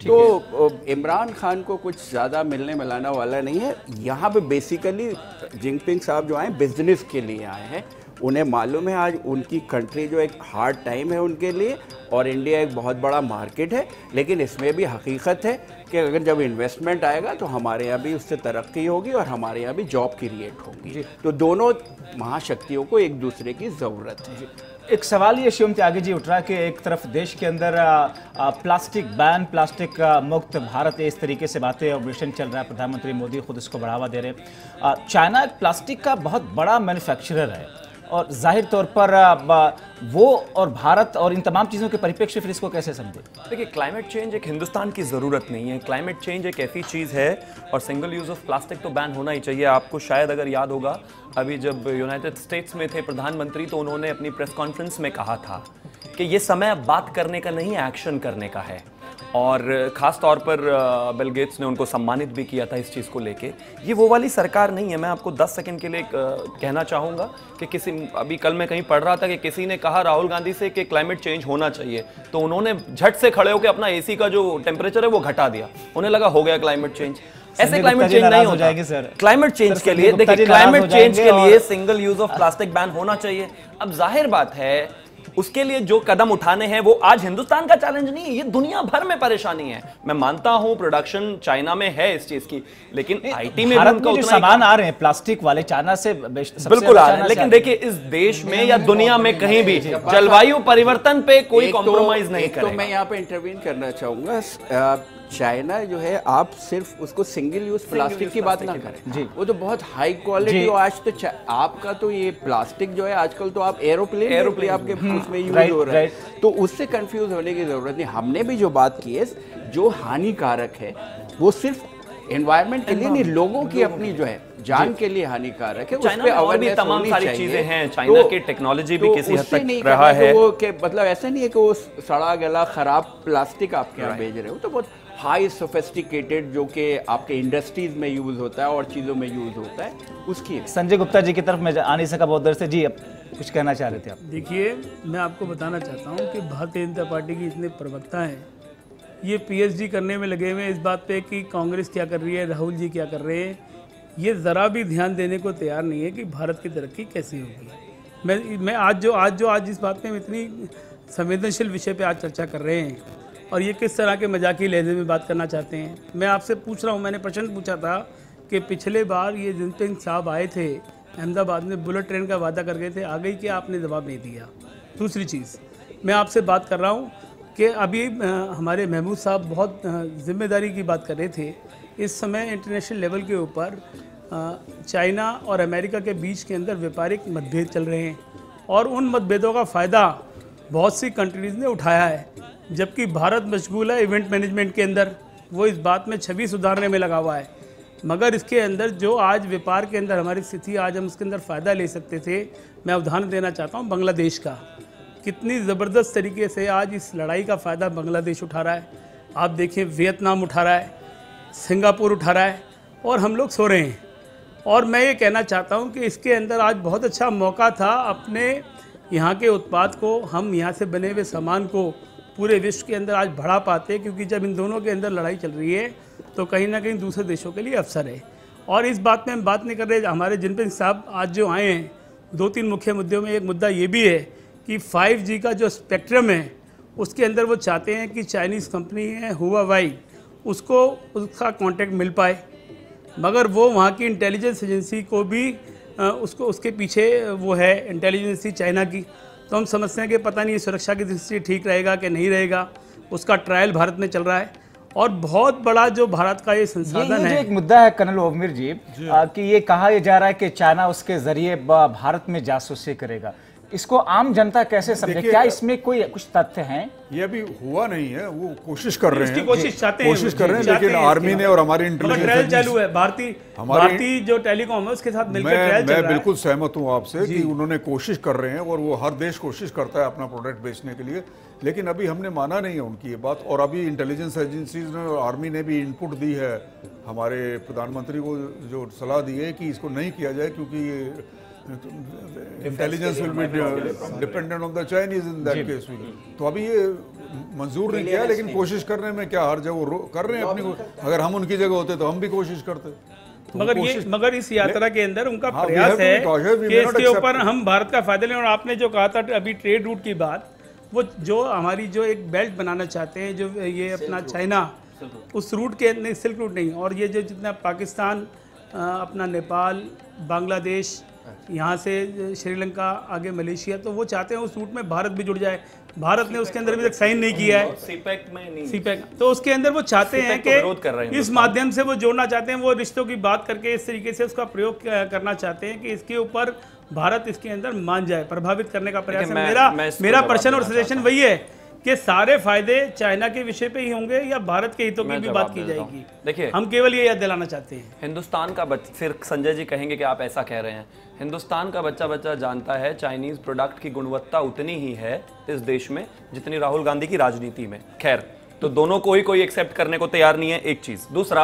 तो इमरान खान को कुछ ज़्यादा मिलने मिलाना वाला नहीं है यहाँ पे बेसिकली जिनपिंग साहब जो आए बिजनेस के लिए आए हैं उन्हें मालूम है आज उनकी कंट्री जो एक हार्ड टाइम है उनके लिए और इंडिया एक बहुत बड़ा मार्केट है लेकिन इसमें भी हकीकत है कि अगर जब इन्वेस्टमेंट आएगा तो हमारे यहाँ भी उससे तरक्की होगी और हमारे यहाँ भी जॉब क्रिएट होगी तो दोनों महाशक्तियों को एक दूसरे की ज़रूरत है एक सवाल ये शिवम त्यागी जी उठ रहा है कि एक तरफ देश के अंदर प्लास्टिक बैन प्लास्टिक मुक्त भारत इस तरीके से बातें और मिशन चल रहा है प्रधानमंत्री मोदी खुद इसको बढ़ावा दे रहे हैं चाइना एक प्लास्टिक का बहुत बड़ा मैन्युफैक्चरर है और जाहिर तौर पर वो और भारत और इन तमाम चीज़ों के परिप्रेक्ष्य फिर इसको कैसे समझे देखिए क्लाइमेट चेंज एक हिंदुस्तान की ज़रूरत नहीं है क्लाइमेट चेंज एक ऐसी चीज़ है और सिंगल यूज़ ऑफ प्लास्टिक तो बैन होना ही चाहिए आपको शायद अगर याद होगा अभी जब यूनाइटेड स्टेट्स में थे प्रधानमंत्री तो उन्होंने अपनी प्रेस कॉन्फ्रेंस में कहा था कि ये समय अब बात करने का नहीं एक्शन करने का है और ख़ास तौर पर बिल गेट्स ने उनको सम्मानित भी किया था इस चीज़ को लेके ये वो वाली सरकार नहीं है मैं आपको 10 सेकंड के लिए कहना चाहूँगा कि किसी अभी कल मैं कहीं पढ़ रहा था कि किसी ने कहा राहुल गांधी से कि क्लाइमेट चेंज होना चाहिए तो उन्होंने झट से खड़े होकर अपना एसी का जो टेम्परेचर है वो घटा दिया उन्हें लगा हो गया क्लाइमेट चेंज ऐसे क्लाइमेट चेंज नहीं हो जाएंगे सर क्लाइमेट चेंज के लिए देखिए क्लाइमेट चेंज के लिए single use of plastic ban होना चाहिए अब जाहिर बात है उसके लिए जो कदम उठाने हैं वो आज हिंदुस्तान का चैलेंज नहीं है ये दुनिया भर में परेशानी है मैं मानता हूं प्रोडक्शन चाइना में है इस चीज की लेकिन आईटी में उनका सामान आ रहे हैं प्लास्टिक वाले चाइना से बिल्कुल आ रहे हैं लेकिन देखिए इस देश में या दुनिया में कहीं भी जलवायु परिवर्तन पे कोई कॉम्प्रोमाइज तो- नहीं तो मैं यहाँ पे करना चाहूंगा चाइना जो है आप सिर्फ उसको सिंगल यूज प्लास्टिक की बात ना करें जी वो तो बहुत हाई क्वालिटी और आज तो आपका तो ये प्लास्टिक जो है आजकल तो आप एरोप्लेन एरोप्लेन आपके हम्म। उसमें यूज हो रहा है तो उससे कंफ्यूज होने की जरूरत नहीं हमने भी जो बात की है जो हानिकारक है वो सिर्फ एनवायरमेंट के लिए नहीं लोगों की अपनी जो है जान के लिए हानिकारक है तो चाइना और भी तमाम सारी चीजें हैं चाइना तो, की टेक्नोलॉजी भी तो किसी हद तक रहा है वो के मतलब ऐसा नहीं है कि वो सड़ा गला खराब प्लास्टिक आपके यहाँ भेज रहे हो तो बहुत हाई सोफेस्टिकेटेड जो कि आपके इंडस्ट्रीज में यूज़ होता है और चीज़ों में यूज़ होता है उसकी संजय गुप्ता जी की तरफ मैं आने सका बहुत देर से जी अब कुछ कहना चाह रहे थे आप देखिए मैं आपको बताना चाहता हूँ कि भारतीय जनता पार्टी की इतने प्रवक्ता हैं ये पीएचडी करने में लगे हुए हैं इस बात पे कि कांग्रेस क्या कर रही है राहुल जी क्या कर रहे हैं ये ज़रा भी ध्यान देने को तैयार नहीं है कि भारत की तरक्की कैसी होगी मैं मैं आज जो आज जो आज इस बात पर हम इतनी संवेदनशील विषय पे आज चर्चा कर रहे हैं और ये किस तरह के मजाकी लहजे में बात करना चाहते हैं मैं आपसे पूछ रहा हूँ मैंने प्रश्न पूछा था कि पिछले बार ये जिनपिंग साहब आए थे अहमदाबाद में बुलेट ट्रेन का वादा कर गए थे आ गई कि आपने जवाब नहीं दिया दूसरी चीज़ मैं आपसे बात कर रहा हूँ कि अभी हमारे महमूद साहब बहुत जिम्मेदारी की बात कर रहे थे इस समय इंटरनेशनल लेवल के ऊपर चाइना और अमेरिका के बीच के अंदर व्यापारिक मतभेद चल रहे हैं और उन मतभेदों का फ़ायदा बहुत सी कंट्रीज़ ने उठाया है जबकि भारत मशगूल है इवेंट मैनेजमेंट के अंदर वो इस बात में छवि सुधारने में लगा हुआ है मगर इसके अंदर जो आज व्यापार के अंदर हमारी स्थिति आज हम उसके अंदर फ़ायदा ले सकते थे मैं उदाहरण देना चाहता हूँ बांग्लादेश का कितनी ज़बरदस्त तरीके से आज इस लड़ाई का फ़ायदा बांग्लादेश उठा रहा है आप देखें वियतनाम उठा रहा है सिंगापुर उठा रहा है और हम लोग सो रहे हैं और मैं ये कहना चाहता हूँ कि इसके अंदर आज बहुत अच्छा मौका था अपने यहाँ के उत्पाद को हम यहाँ से बने हुए सामान को पूरे विश्व के अंदर आज बढ़ा पाते क्योंकि जब इन दोनों के अंदर लड़ाई चल रही है तो कहीं ना कहीं दूसरे देशों के लिए अवसर है और इस बात में हम बात नहीं कर रहे हमारे जिनपिंग साहब आज जो आए हैं दो तीन मुख्य मुद्दों में एक मुद्दा ये भी है कि 5G का जो स्पेक्ट्रम है उसके अंदर वो चाहते हैं कि चाइनीज़ कंपनी है हुआ वाई उसको उसका कांटेक्ट मिल पाए मगर वो वहाँ की इंटेलिजेंस एजेंसी को भी उसको उसके पीछे वो है इंटेलिजेंसी चाइना की तो हम समझते हैं कि पता नहीं सुरक्षा की दृष्टि ठीक रहेगा कि नहीं रहेगा उसका ट्रायल भारत में चल रहा है और बहुत बड़ा जो भारत का ये संसाधन है एक मुद्दा है कर्नल ओमिर जी, जी। आ, कि ये कहा जा रहा है कि चाइना उसके जरिए भारत में जासूसी करेगा इसको आम जनता कैसे समझे क्या इसमें कोई कुछ तथ्य हैं ये अभी हुआ नहीं है वो कोशिश कर रहे हैं कोशिश चाहते हैं कोशिश कर रहे हैं लेकिन आर्मी ने और हमारी इंटेलिजेंस ट्रायल चालू है भारतीय भारतीय जो टेलीकॉम है उसके साथ मिलकर ट्रायल चल रहा है मैं बिल्कुल सहमत हूं आपसे कि उन्होंने कोशिश कर रहे हैं और वो हर देश कोशिश करता है अपना प्रोडक्ट बेचने के लिए लेकिन अभी हमने माना नहीं है उनकी ये बात और अभी इंटेलिजेंस एजेंसीज ने और आर्मी ने भी इनपुट दी है हमारे प्रधानमंत्री को जो सलाह दी है कि इसको नहीं किया जाए क्योंकि intelligence will be dependent on the Chinese in that case तो अभी ये मंजूर नहीं किया लेकिन कोशिश करने में क्या हर जगह कर रहे हैं अपनी अगर हम उनकी जगह होते तो हम भी कोशिश करते तो मगर ये मगर इस यात्रा के अंदर उनका हाँ, प्रयास है कि इसके ऊपर हम भारत का फायदा लें और आपने जो कहा था अभी ट्रेड रूट की बात वो जो हमारी जो एक बेल्ट बनाना चाहते हैं जो ये अपना चाइना उस रूट के नहीं सिल्क रूट नहीं और ये जो जितना पाकिस्तान अपना नेपाल बांग्लादेश यहाँ से श्रीलंका आगे मलेशिया तो वो चाहते हैं उस रूट में भारत भी जुड़ जाए भारत ने उसके अंदर अभी तक साइन नहीं किया है सीपैक में नहीं सीपैक तो उसके अंदर वो चाहते हैं कि इस माध्यम से वो जोड़ना चाहते हैं वो रिश्तों की बात करके इस तरीके से उसका प्रयोग करना चाहते हैं कि इसके ऊपर भारत इसके अंदर मान जाए प्रभावित करने का प्रयास मेरा मेरा प्रश्न और सजेशन वही है कि सारे फायदे चाइना के विषय पे ही होंगे या भारत के हितों की भी बात की जाएगी देखिए हम केवल ये याद दिलाना चाहते हैं हिंदुस्तान का बच्चा फिर संजय जी कहेंगे कि आप ऐसा कह रहे हैं हिंदुस्तान का बच्चा बच्चा जानता है चाइनीज प्रोडक्ट की गुणवत्ता उतनी ही है इस देश में जितनी राहुल गांधी की राजनीति में खैर तो दोनों को ही कोई एक्सेप्ट करने को तैयार नहीं है एक चीज दूसरा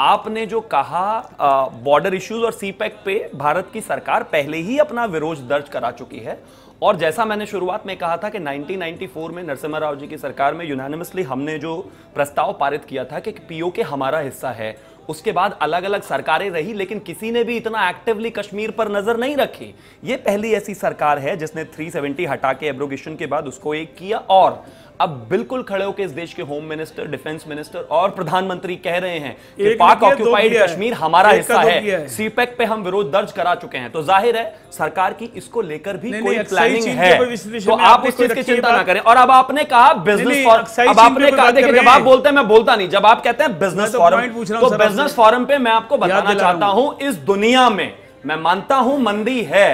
आपने जो कहा बॉर्डर इश्यूज और सीपैक e e पे भारत की सरकार पहले ही अपना विरोध दर्ज करा चुकी है और जैसा मैंने शुरुआत में कहा था कि 1994 में नरसिम्हा राव जी की सरकार में यूनानिमसली हमने जो प्रस्ताव पारित किया था कि पीओके हमारा हिस्सा है उसके बाद अलग अलग सरकारें रही लेकिन किसी ने भी इतना एक्टिवली कश्मीर पर नजर नहीं रखी ये पहली ऐसी सरकार है जिसने 370 हटा के एब्रोगेशन के बाद उसको एक किया और अब बिल्कुल खड़े होकर इस देश के होम मिनिस्टर डिफेंस मिनिस्टर और प्रधानमंत्री कह रहे हैं कि पाक ऑक्यूपाइड कश्मीर हमारा हिस्सा है सीपेक पे हम विरोध दर्ज करा चुके हैं तो जाहिर है सरकार की इसको लेकर भी कोई प्लानिंग है तो आप इस चीज की चिंता ना करें और अब आपने कहा बिजनेस अब आपने कहा देखिए जब आप बोलते हैं मैं बोलता नहीं जब आप कहते हैं बिजनेस फॉरम तो बिजनेस तो फॉरम पे मैं आपको बताना चाहता हूं इस दुनिया में मैं मानता हूं मंदी है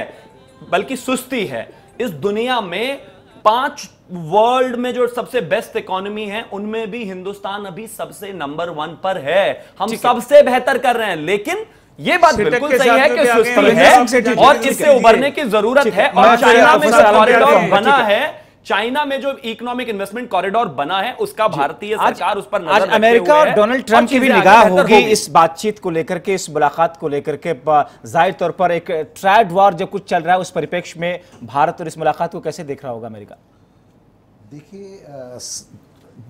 बल्कि सुस्ती है इस दुनिया में पांच वर्ल्ड में जो सबसे बेस्ट इकोनॉमी है उनमें भी हिंदुस्तान अभी सबसे नंबर वन पर है हम सबसे बेहतर कर रहे हैं लेकिन ये बात बिल्कुल सही है कि सुस्ती है और इससे उभरने की जरूरत है और चाइना में जो कॉरिडोर बना है चाइना में जो इकोनॉमिक इन्वेस्टमेंट कॉरिडोर बना है उसका भारतीय सरकार उस पर आज अमेरिका और डोनाल्ड ट्रंप की भी निगाह होगी इस बातचीत को लेकर के इस मुलाकात को लेकर के जाहिर तौर पर एक ट्रैड वॉर जो कुछ चल रहा है उस परिप्रेक्ष्य में भारत और इस मुलाकात को कैसे देख रहा होगा अमेरिका देखिए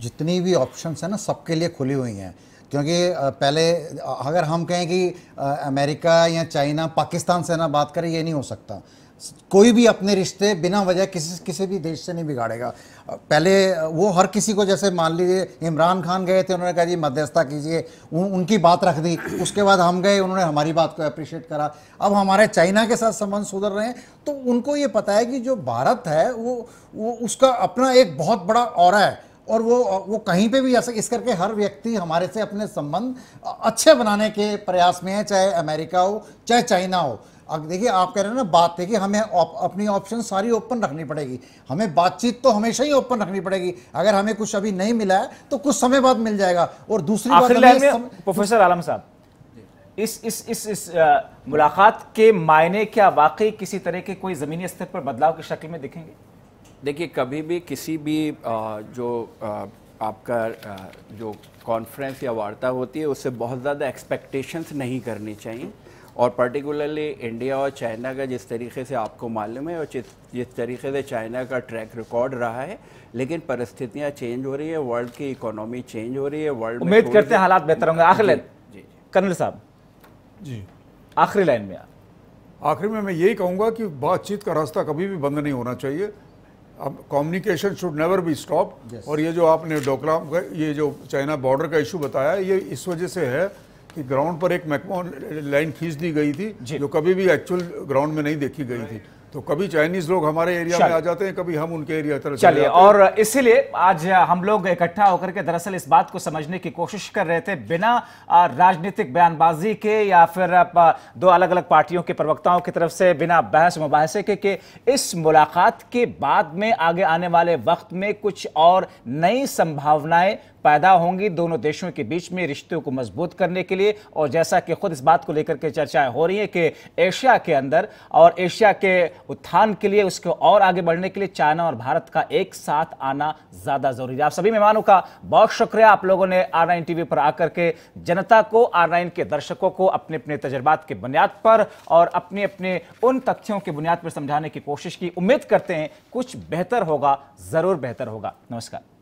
जितनी भी ऑप्शंस हैं ना सबके लिए खुली हुई हैं क्योंकि पहले अगर हम कहें कि अमेरिका या चाइना पाकिस्तान से ना बात करें ये नहीं हो सकता कोई भी अपने रिश्ते बिना वजह किसी किसी भी देश से नहीं बिगाड़ेगा पहले वो हर किसी को जैसे मान लीजिए इमरान खान गए थे उन्होंने कहा जी मध्यस्थता कीजिए उन, उनकी बात रख दी उसके बाद हम गए उन्होंने हमारी बात को अप्रिशिएट करा अब हमारे चाइना के साथ संबंध सुधर रहे हैं तो उनको ये पता है कि जो भारत है वो वो उसका अपना एक बहुत बड़ा और है और वो वो कहीं पे भी ऐसा इस करके हर व्यक्ति हमारे से अपने संबंध अच्छे बनाने के प्रयास में है चाहे अमेरिका हो चाहे चाइना हो देखिए आप कह रहे हैं ना बात देखिए हमें आप, अपनी ऑप्शन सारी ओपन रखनी पड़ेगी हमें बातचीत तो हमेशा ही ओपन रखनी पड़ेगी अगर हमें कुछ अभी नहीं मिला है तो कुछ समय बाद मिल जाएगा और दूसरी बात प्रोफेसर आलम साहब इस इस इस इस आ, मुलाकात के मायने क्या वाकई किसी तरह के कोई ज़मीनी स्तर पर बदलाव की शक्ल में दिखेंगे देखिए कभी भी किसी भी आ, जो आ, आपका जो कॉन्फ्रेंस या वार्ता होती है उससे बहुत ज़्यादा एक्सपेक्टेशंस नहीं करनी चाहिए और पर्टिकुलरली इंडिया और चाइना का जिस तरीके से आपको मालूम है और जिस तरीके से चाइना का ट्रैक रिकॉर्ड रहा है लेकिन परिस्थितियाँ चेंज हो रही है वर्ल्ड की इकोनॉमी चेंज हो रही है वर्ल्ड उम्मीद करते हैं हालात बेहतर होंगे आखिर कर्नल साहब जी आखिरी लाइन में आखिरी में मैं यही कहूँगा कि बातचीत का रास्ता कभी भी बंद नहीं होना चाहिए अब communication should never be stop और ये जो आपने डोकलाम का ये जो चाइना बॉर्डर का इशू बताया ये इस वजह से है कि ग्राउंड पर एक मैकमो लाइन खींच दी गई थी जो कभी भी एक्चुअल ग्राउंड में नहीं देखी गई थी तो कभी चाइनीज लोग हमारे एरिया में आ जाते हैं कभी हम उनके एरिया तरफ चलिए और इसीलिए आज हम लोग इकट्ठा होकर के दरअसल इस बात को समझने की कोशिश कर रहे थे बिना राजनीतिक बयानबाजी के या फिर दो अलग अलग पार्टियों के प्रवक्ताओं की तरफ से बिना बहस मुबासे के कि इस मुलाकात के बाद में आगे आने वाले वक्त में कुछ और नई संभावनाएं पैदा होंगी दोनों देशों के बीच में रिश्तों को मजबूत करने के लिए और जैसा कि खुद इस बात को लेकर के चर्चाएं हो रही हैं कि एशिया के अंदर और एशिया के उत्थान के लिए उसको और आगे बढ़ने के लिए चाइना और भारत का एक साथ आना ज़्यादा ज़रूरी है आप सभी मेहमानों का बहुत शुक्रिया आप लोगों ने आर नाइन टीवी पर आकर के जनता को आर नाइन के दर्शकों को अपने अपने तजर्बात के बुनियाद पर और अपने अपने उन तथ्यों की बुनियाद पर समझाने की कोशिश की उम्मीद करते हैं कुछ बेहतर होगा ज़रूर बेहतर होगा नमस्कार